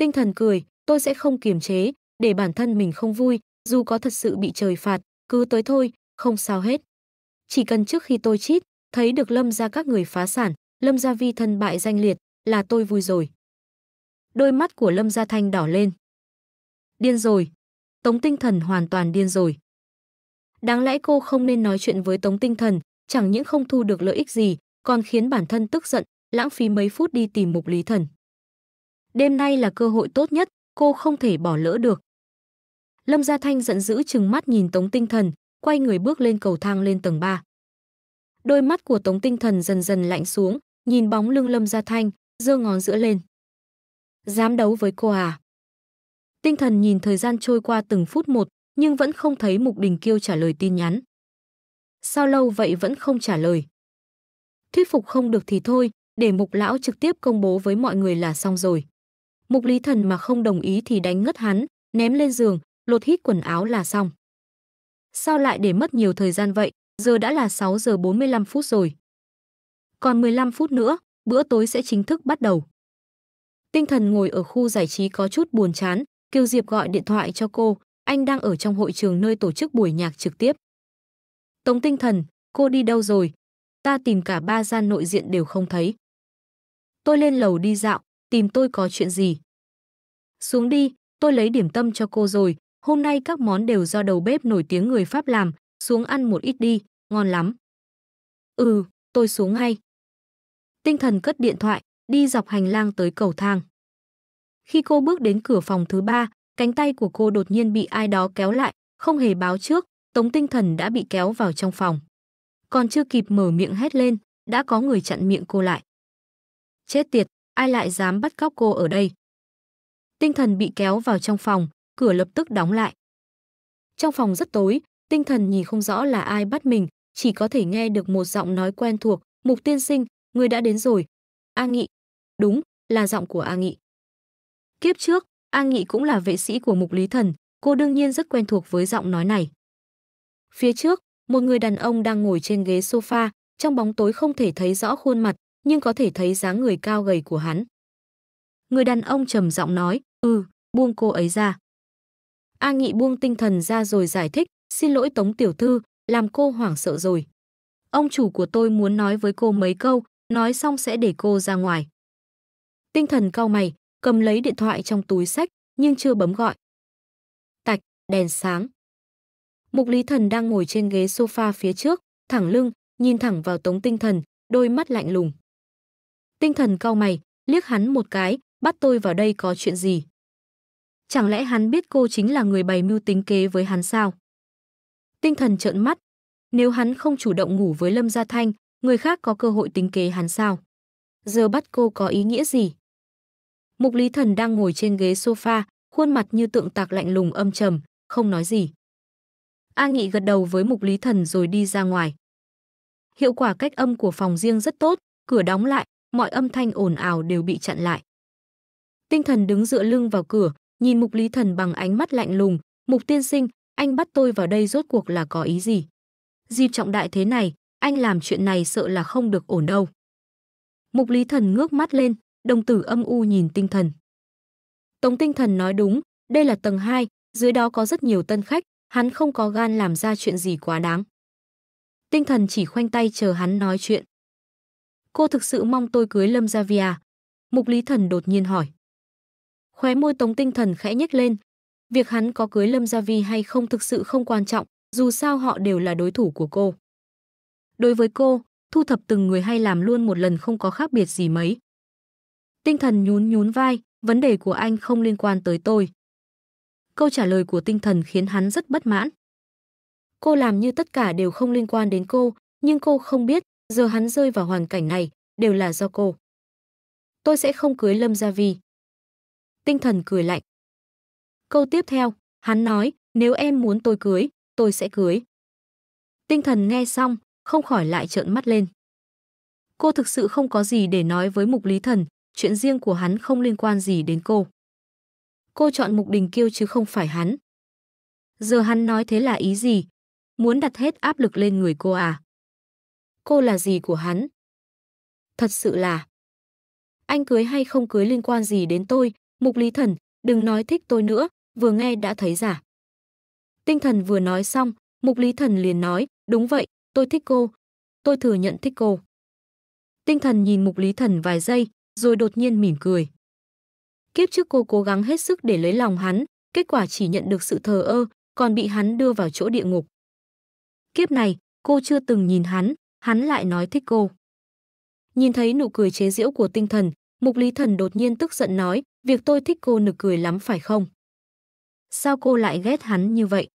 Tinh thần cười, tôi sẽ không kiềm chế, để bản thân mình không vui, dù có thật sự bị trời phạt, cứ tới thôi, không sao hết. Chỉ cần trước khi tôi chít, thấy được lâm ra các người phá sản, lâm gia vi thân bại danh liệt, là tôi vui rồi. Đôi mắt của lâm gia thanh đỏ lên. Điên rồi. Tống tinh thần hoàn toàn điên rồi. Đáng lẽ cô không nên nói chuyện với tống tinh thần, chẳng những không thu được lợi ích gì, còn khiến bản thân tức giận, lãng phí mấy phút đi tìm mục lý thần. Đêm nay là cơ hội tốt nhất, cô không thể bỏ lỡ được. Lâm Gia Thanh giận dữ chừng mắt nhìn Tống Tinh Thần, quay người bước lên cầu thang lên tầng 3. Đôi mắt của Tống Tinh Thần dần dần lạnh xuống, nhìn bóng lưng Lâm Gia Thanh, giơ ngón giữa lên. Dám đấu với cô à? Tinh Thần nhìn thời gian trôi qua từng phút một, nhưng vẫn không thấy Mục Đình Kiêu trả lời tin nhắn. Sao lâu vậy vẫn không trả lời? Thuyết phục không được thì thôi, để Mục Lão trực tiếp công bố với mọi người là xong rồi. Mục Lý Thần mà không đồng ý thì đánh ngất hắn, ném lên giường, lột hít quần áo là xong. Sao lại để mất nhiều thời gian vậy, giờ đã là 6 giờ 45 phút rồi. Còn 15 phút nữa, bữa tối sẽ chính thức bắt đầu. Tinh thần ngồi ở khu giải trí có chút buồn chán, Kiều Diệp gọi điện thoại cho cô, anh đang ở trong hội trường nơi tổ chức buổi nhạc trực tiếp. Tống tinh thần, cô đi đâu rồi? Ta tìm cả ba gian nội diện đều không thấy. Tôi lên lầu đi dạo, tìm tôi có chuyện gì? Xuống đi, tôi lấy điểm tâm cho cô rồi, hôm nay các món đều do đầu bếp nổi tiếng người Pháp làm, xuống ăn một ít đi, ngon lắm. Ừ, tôi xuống ngay. Tinh thần cất điện thoại, đi dọc hành lang tới cầu thang. Khi cô bước đến cửa phòng thứ ba, cánh tay của cô đột nhiên bị ai đó kéo lại, không hề báo trước, Tống Tinh Thần đã bị kéo vào trong phòng. Còn chưa kịp mở miệng hét lên, đã có người chặn miệng cô lại. Chết tiệt, ai lại dám bắt cóc cô ở đây. Tinh thần bị kéo vào trong phòng, cửa lập tức đóng lại. Trong phòng rất tối, tinh thần nhìn không rõ là ai bắt mình, chỉ có thể nghe được một giọng nói quen thuộc, mục tiên sinh, người đã đến rồi. A Nghị. Đúng, là giọng của A Nghị. Kiếp trước, A Nghị cũng là vệ sĩ của mục lý thần, cô đương nhiên rất quen thuộc với giọng nói này. Phía trước, một người đàn ông đang ngồi trên ghế sofa, trong bóng tối không thể thấy rõ khuôn mặt, nhưng có thể thấy dáng người cao gầy của hắn. Người đàn ông trầm giọng nói, ừ, buông cô ấy ra. A Nghị buông tinh thần ra rồi giải thích, xin lỗi Tống Tiểu Thư, làm cô hoảng sợ rồi. Ông chủ của tôi muốn nói với cô mấy câu, nói xong sẽ để cô ra ngoài. Tinh thần cau mày, cầm lấy điện thoại trong túi sách, nhưng chưa bấm gọi. Tạch, đèn sáng. Mục Lý Thần đang ngồi trên ghế sofa phía trước, thẳng lưng, nhìn thẳng vào Tống Tinh Thần, đôi mắt lạnh lùng. Tinh thần cao mày, liếc hắn một cái, bắt tôi vào đây có chuyện gì? Chẳng lẽ hắn biết cô chính là người bày mưu tính kế với hắn sao? Tinh thần trợn mắt, nếu hắn không chủ động ngủ với Lâm Gia Thanh, người khác có cơ hội tính kế hắn sao? Giờ bắt cô có ý nghĩa gì? Mục Lý Thần đang ngồi trên ghế sofa, khuôn mặt như tượng tạc lạnh lùng âm trầm, không nói gì. A Nghị gật đầu với Mục Lý Thần rồi đi ra ngoài. Hiệu quả cách âm của phòng riêng rất tốt, cửa đóng lại, mọi âm thanh ồn ào đều bị chặn lại. Tinh thần đứng dựa lưng vào cửa, nhìn mục lý thần bằng ánh mắt lạnh lùng, mục tiên sinh, anh bắt tôi vào đây rốt cuộc là có ý gì? Dịp trọng đại thế này, anh làm chuyện này sợ là không được ổn đâu. Mục lý thần ngước mắt lên, đồng tử âm u nhìn tinh thần. Tống tinh thần nói đúng, đây là tầng 2, dưới đó có rất nhiều tân khách, hắn không có gan làm ra chuyện gì quá đáng. Tinh thần chỉ khoanh tay chờ hắn nói chuyện. Cô thực sự mong tôi cưới Lâm Gia Vi à? Mục Lý Thần đột nhiên hỏi. Khóe môi Tống Tinh Thần khẽ nhếch lên. Việc hắn có cưới Lâm Gia Vi hay không thực sự không quan trọng, dù sao họ đều là đối thủ của cô. Đối với cô, thu thập từng người hay làm luôn một lần không có khác biệt gì mấy. Tinh Thần nhún nhún vai, vấn đề của anh không liên quan tới tôi. Câu trả lời của Tinh Thần khiến hắn rất bất mãn. Cô làm như tất cả đều không liên quan đến cô, nhưng cô không biết giờ hắn rơi vào hoàn cảnh này đều là do cô. Tôi sẽ không cưới Lâm Gia Vi. Tinh thần cười lạnh. Câu tiếp theo, hắn nói, nếu em muốn tôi cưới, tôi sẽ cưới. Tinh thần nghe xong, không khỏi lại trợn mắt lên. Cô thực sự không có gì để nói với mục lý thần, chuyện riêng của hắn không liên quan gì đến cô. Cô chọn mục đình kiêu chứ không phải hắn. Giờ hắn nói thế là ý gì? Muốn đặt hết áp lực lên người cô à? cô là gì của hắn. Thật sự là... Anh cưới hay không cưới liên quan gì đến tôi, mục lý thần, đừng nói thích tôi nữa, vừa nghe đã thấy giả. Tinh thần vừa nói xong, mục lý thần liền nói, đúng vậy, tôi thích cô, tôi thừa nhận thích cô. Tinh thần nhìn mục lý thần vài giây, rồi đột nhiên mỉm cười. Kiếp trước cô cố gắng hết sức để lấy lòng hắn, kết quả chỉ nhận được sự thờ ơ, còn bị hắn đưa vào chỗ địa ngục. Kiếp này, cô chưa từng nhìn hắn, hắn lại nói thích cô. Nhìn thấy nụ cười chế giễu của tinh thần, mục lý thần đột nhiên tức giận nói, việc tôi thích cô nực cười lắm phải không? Sao cô lại ghét hắn như vậy?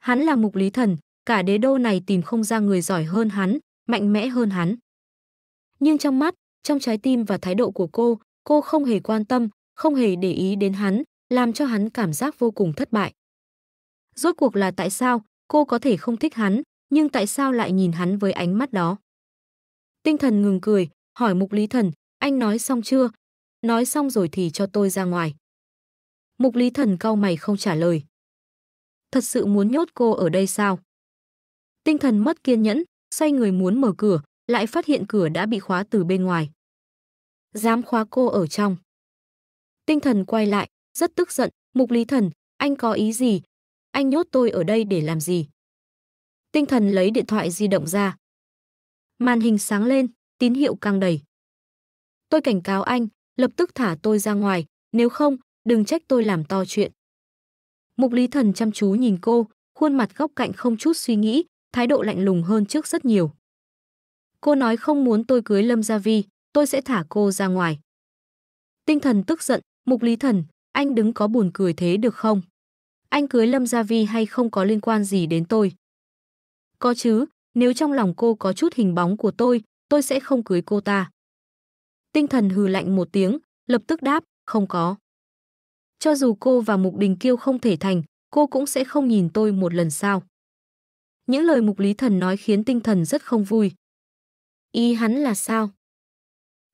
Hắn là mục lý thần, cả đế đô này tìm không ra người giỏi hơn hắn, mạnh mẽ hơn hắn. Nhưng trong mắt, trong trái tim và thái độ của cô, cô không hề quan tâm, không hề để ý đến hắn, làm cho hắn cảm giác vô cùng thất bại. Rốt cuộc là tại sao cô có thể không thích hắn, nhưng tại sao lại nhìn hắn với ánh mắt đó? Tinh thần ngừng cười, hỏi Mục Lý Thần, anh nói xong chưa? Nói xong rồi thì cho tôi ra ngoài. Mục Lý Thần cau mày không trả lời. Thật sự muốn nhốt cô ở đây sao? Tinh thần mất kiên nhẫn, xoay người muốn mở cửa, lại phát hiện cửa đã bị khóa từ bên ngoài. Dám khóa cô ở trong. Tinh thần quay lại, rất tức giận, Mục Lý Thần, anh có ý gì? Anh nhốt tôi ở đây để làm gì? tinh thần lấy điện thoại di động ra. Màn hình sáng lên, tín hiệu căng đầy. Tôi cảnh cáo anh, lập tức thả tôi ra ngoài, nếu không, đừng trách tôi làm to chuyện. Mục Lý Thần chăm chú nhìn cô, khuôn mặt góc cạnh không chút suy nghĩ, thái độ lạnh lùng hơn trước rất nhiều. Cô nói không muốn tôi cưới Lâm Gia Vi, tôi sẽ thả cô ra ngoài. Tinh thần tức giận, Mục Lý Thần, anh đứng có buồn cười thế được không? Anh cưới Lâm Gia Vi hay không có liên quan gì đến tôi. Có chứ, nếu trong lòng cô có chút hình bóng của tôi, tôi sẽ không cưới cô ta. Tinh thần hừ lạnh một tiếng, lập tức đáp, không có. Cho dù cô và Mục Đình Kiêu không thể thành, cô cũng sẽ không nhìn tôi một lần sao. Những lời Mục Lý Thần nói khiến tinh thần rất không vui. Ý hắn là sao?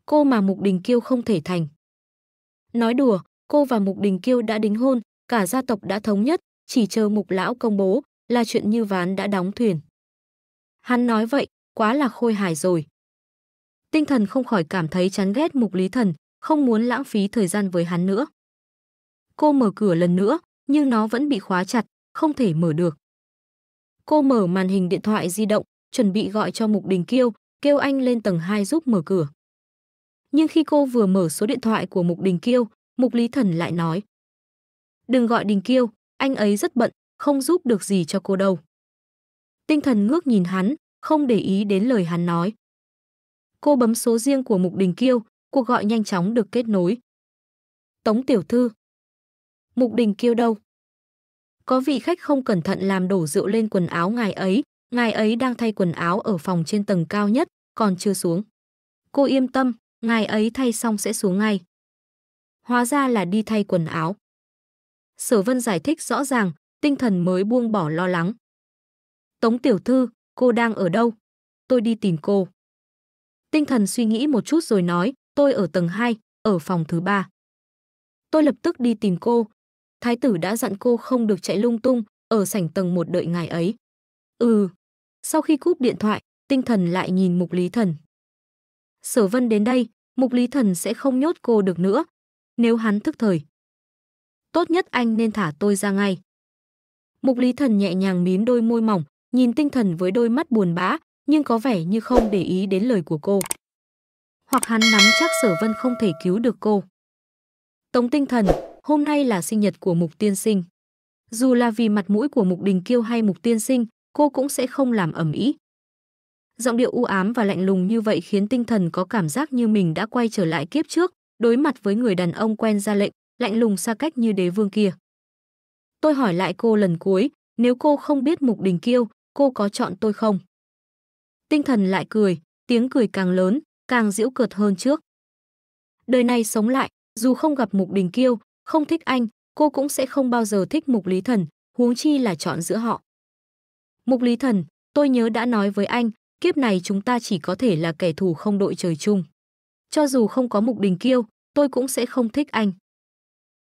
Cô mà Mục Đình Kiêu không thể thành. Nói đùa, cô và Mục Đình Kiêu đã đính hôn, cả gia tộc đã thống nhất, chỉ chờ Mục Lão công bố là chuyện như ván đã đóng thuyền. Hắn nói vậy, quá là khôi hài rồi. Tinh thần không khỏi cảm thấy chán ghét mục lý thần, không muốn lãng phí thời gian với hắn nữa. Cô mở cửa lần nữa, nhưng nó vẫn bị khóa chặt, không thể mở được. Cô mở màn hình điện thoại di động, chuẩn bị gọi cho Mục Đình Kiêu, kêu anh lên tầng 2 giúp mở cửa. Nhưng khi cô vừa mở số điện thoại của Mục Đình Kiêu, Mục Lý Thần lại nói. Đừng gọi Đình Kiêu, anh ấy rất bận, không giúp được gì cho cô đâu tinh thần ngước nhìn hắn, không để ý đến lời hắn nói. Cô bấm số riêng của Mục Đình Kiêu, cuộc gọi nhanh chóng được kết nối. Tống tiểu thư. Mục Đình Kiêu đâu? Có vị khách không cẩn thận làm đổ rượu lên quần áo ngài ấy, ngài ấy đang thay quần áo ở phòng trên tầng cao nhất, còn chưa xuống. Cô yên tâm, ngài ấy thay xong sẽ xuống ngay. Hóa ra là đi thay quần áo. Sở Vân giải thích rõ ràng, tinh thần mới buông bỏ lo lắng. Tống tiểu thư, cô đang ở đâu? Tôi đi tìm cô. Tinh thần suy nghĩ một chút rồi nói, tôi ở tầng 2, ở phòng thứ 3. Tôi lập tức đi tìm cô. Thái tử đã dặn cô không được chạy lung tung, ở sảnh tầng 1 đợi ngài ấy. Ừ. Sau khi cúp điện thoại, tinh thần lại nhìn mục lý thần. Sở vân đến đây, mục lý thần sẽ không nhốt cô được nữa, nếu hắn thức thời. Tốt nhất anh nên thả tôi ra ngay. Mục lý thần nhẹ nhàng mím đôi môi mỏng, nhìn tinh thần với đôi mắt buồn bã, nhưng có vẻ như không để ý đến lời của cô. Hoặc hắn nắm chắc sở vân không thể cứu được cô. Tống tinh thần, hôm nay là sinh nhật của mục tiên sinh. Dù là vì mặt mũi của mục đình kiêu hay mục tiên sinh, cô cũng sẽ không làm ẩm ý. Giọng điệu u ám và lạnh lùng như vậy khiến tinh thần có cảm giác như mình đã quay trở lại kiếp trước, đối mặt với người đàn ông quen ra lệnh, lạnh lùng xa cách như đế vương kia. Tôi hỏi lại cô lần cuối, nếu cô không biết Mục Đình Kiêu, cô có chọn tôi không? Tinh thần lại cười, tiếng cười càng lớn, càng giễu cợt hơn trước. Đời này sống lại, dù không gặp Mục Đình Kiêu, không thích anh, cô cũng sẽ không bao giờ thích Mục Lý Thần, huống chi là chọn giữa họ. Mục Lý Thần, tôi nhớ đã nói với anh, kiếp này chúng ta chỉ có thể là kẻ thù không đội trời chung. Cho dù không có Mục Đình Kiêu, tôi cũng sẽ không thích anh.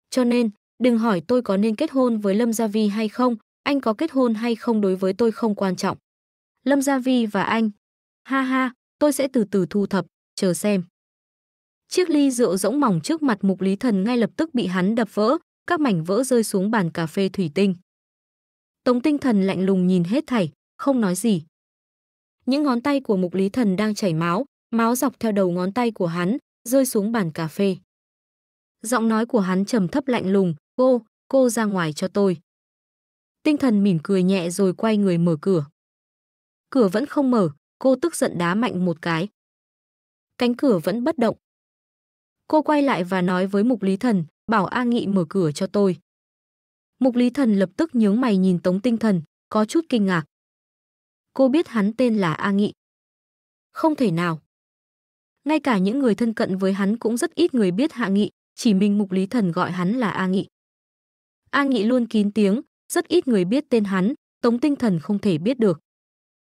Cho nên, đừng hỏi tôi có nên kết hôn với Lâm Gia Vi hay không, anh có kết hôn hay không đối với tôi không quan trọng. Lâm Gia Vi và anh. Ha ha, tôi sẽ từ từ thu thập, chờ xem. Chiếc ly rượu rỗng mỏng trước mặt mục lý thần ngay lập tức bị hắn đập vỡ, các mảnh vỡ rơi xuống bàn cà phê thủy tinh. Tống tinh thần lạnh lùng nhìn hết thảy, không nói gì. Những ngón tay của mục lý thần đang chảy máu, máu dọc theo đầu ngón tay của hắn, rơi xuống bàn cà phê. Giọng nói của hắn trầm thấp lạnh lùng, cô, cô ra ngoài cho tôi. Tinh thần mỉm cười nhẹ rồi quay người mở cửa. Cửa vẫn không mở, cô tức giận đá mạnh một cái. Cánh cửa vẫn bất động. Cô quay lại và nói với Mục Lý Thần, bảo A Nghị mở cửa cho tôi. Mục Lý Thần lập tức nhướng mày nhìn Tống Tinh Thần, có chút kinh ngạc. Cô biết hắn tên là A Nghị. Không thể nào. Ngay cả những người thân cận với hắn cũng rất ít người biết Hạ Nghị, chỉ mình Mục Lý Thần gọi hắn là A Nghị. A Nghị luôn kín tiếng, rất ít người biết tên hắn, Tống Tinh Thần không thể biết được.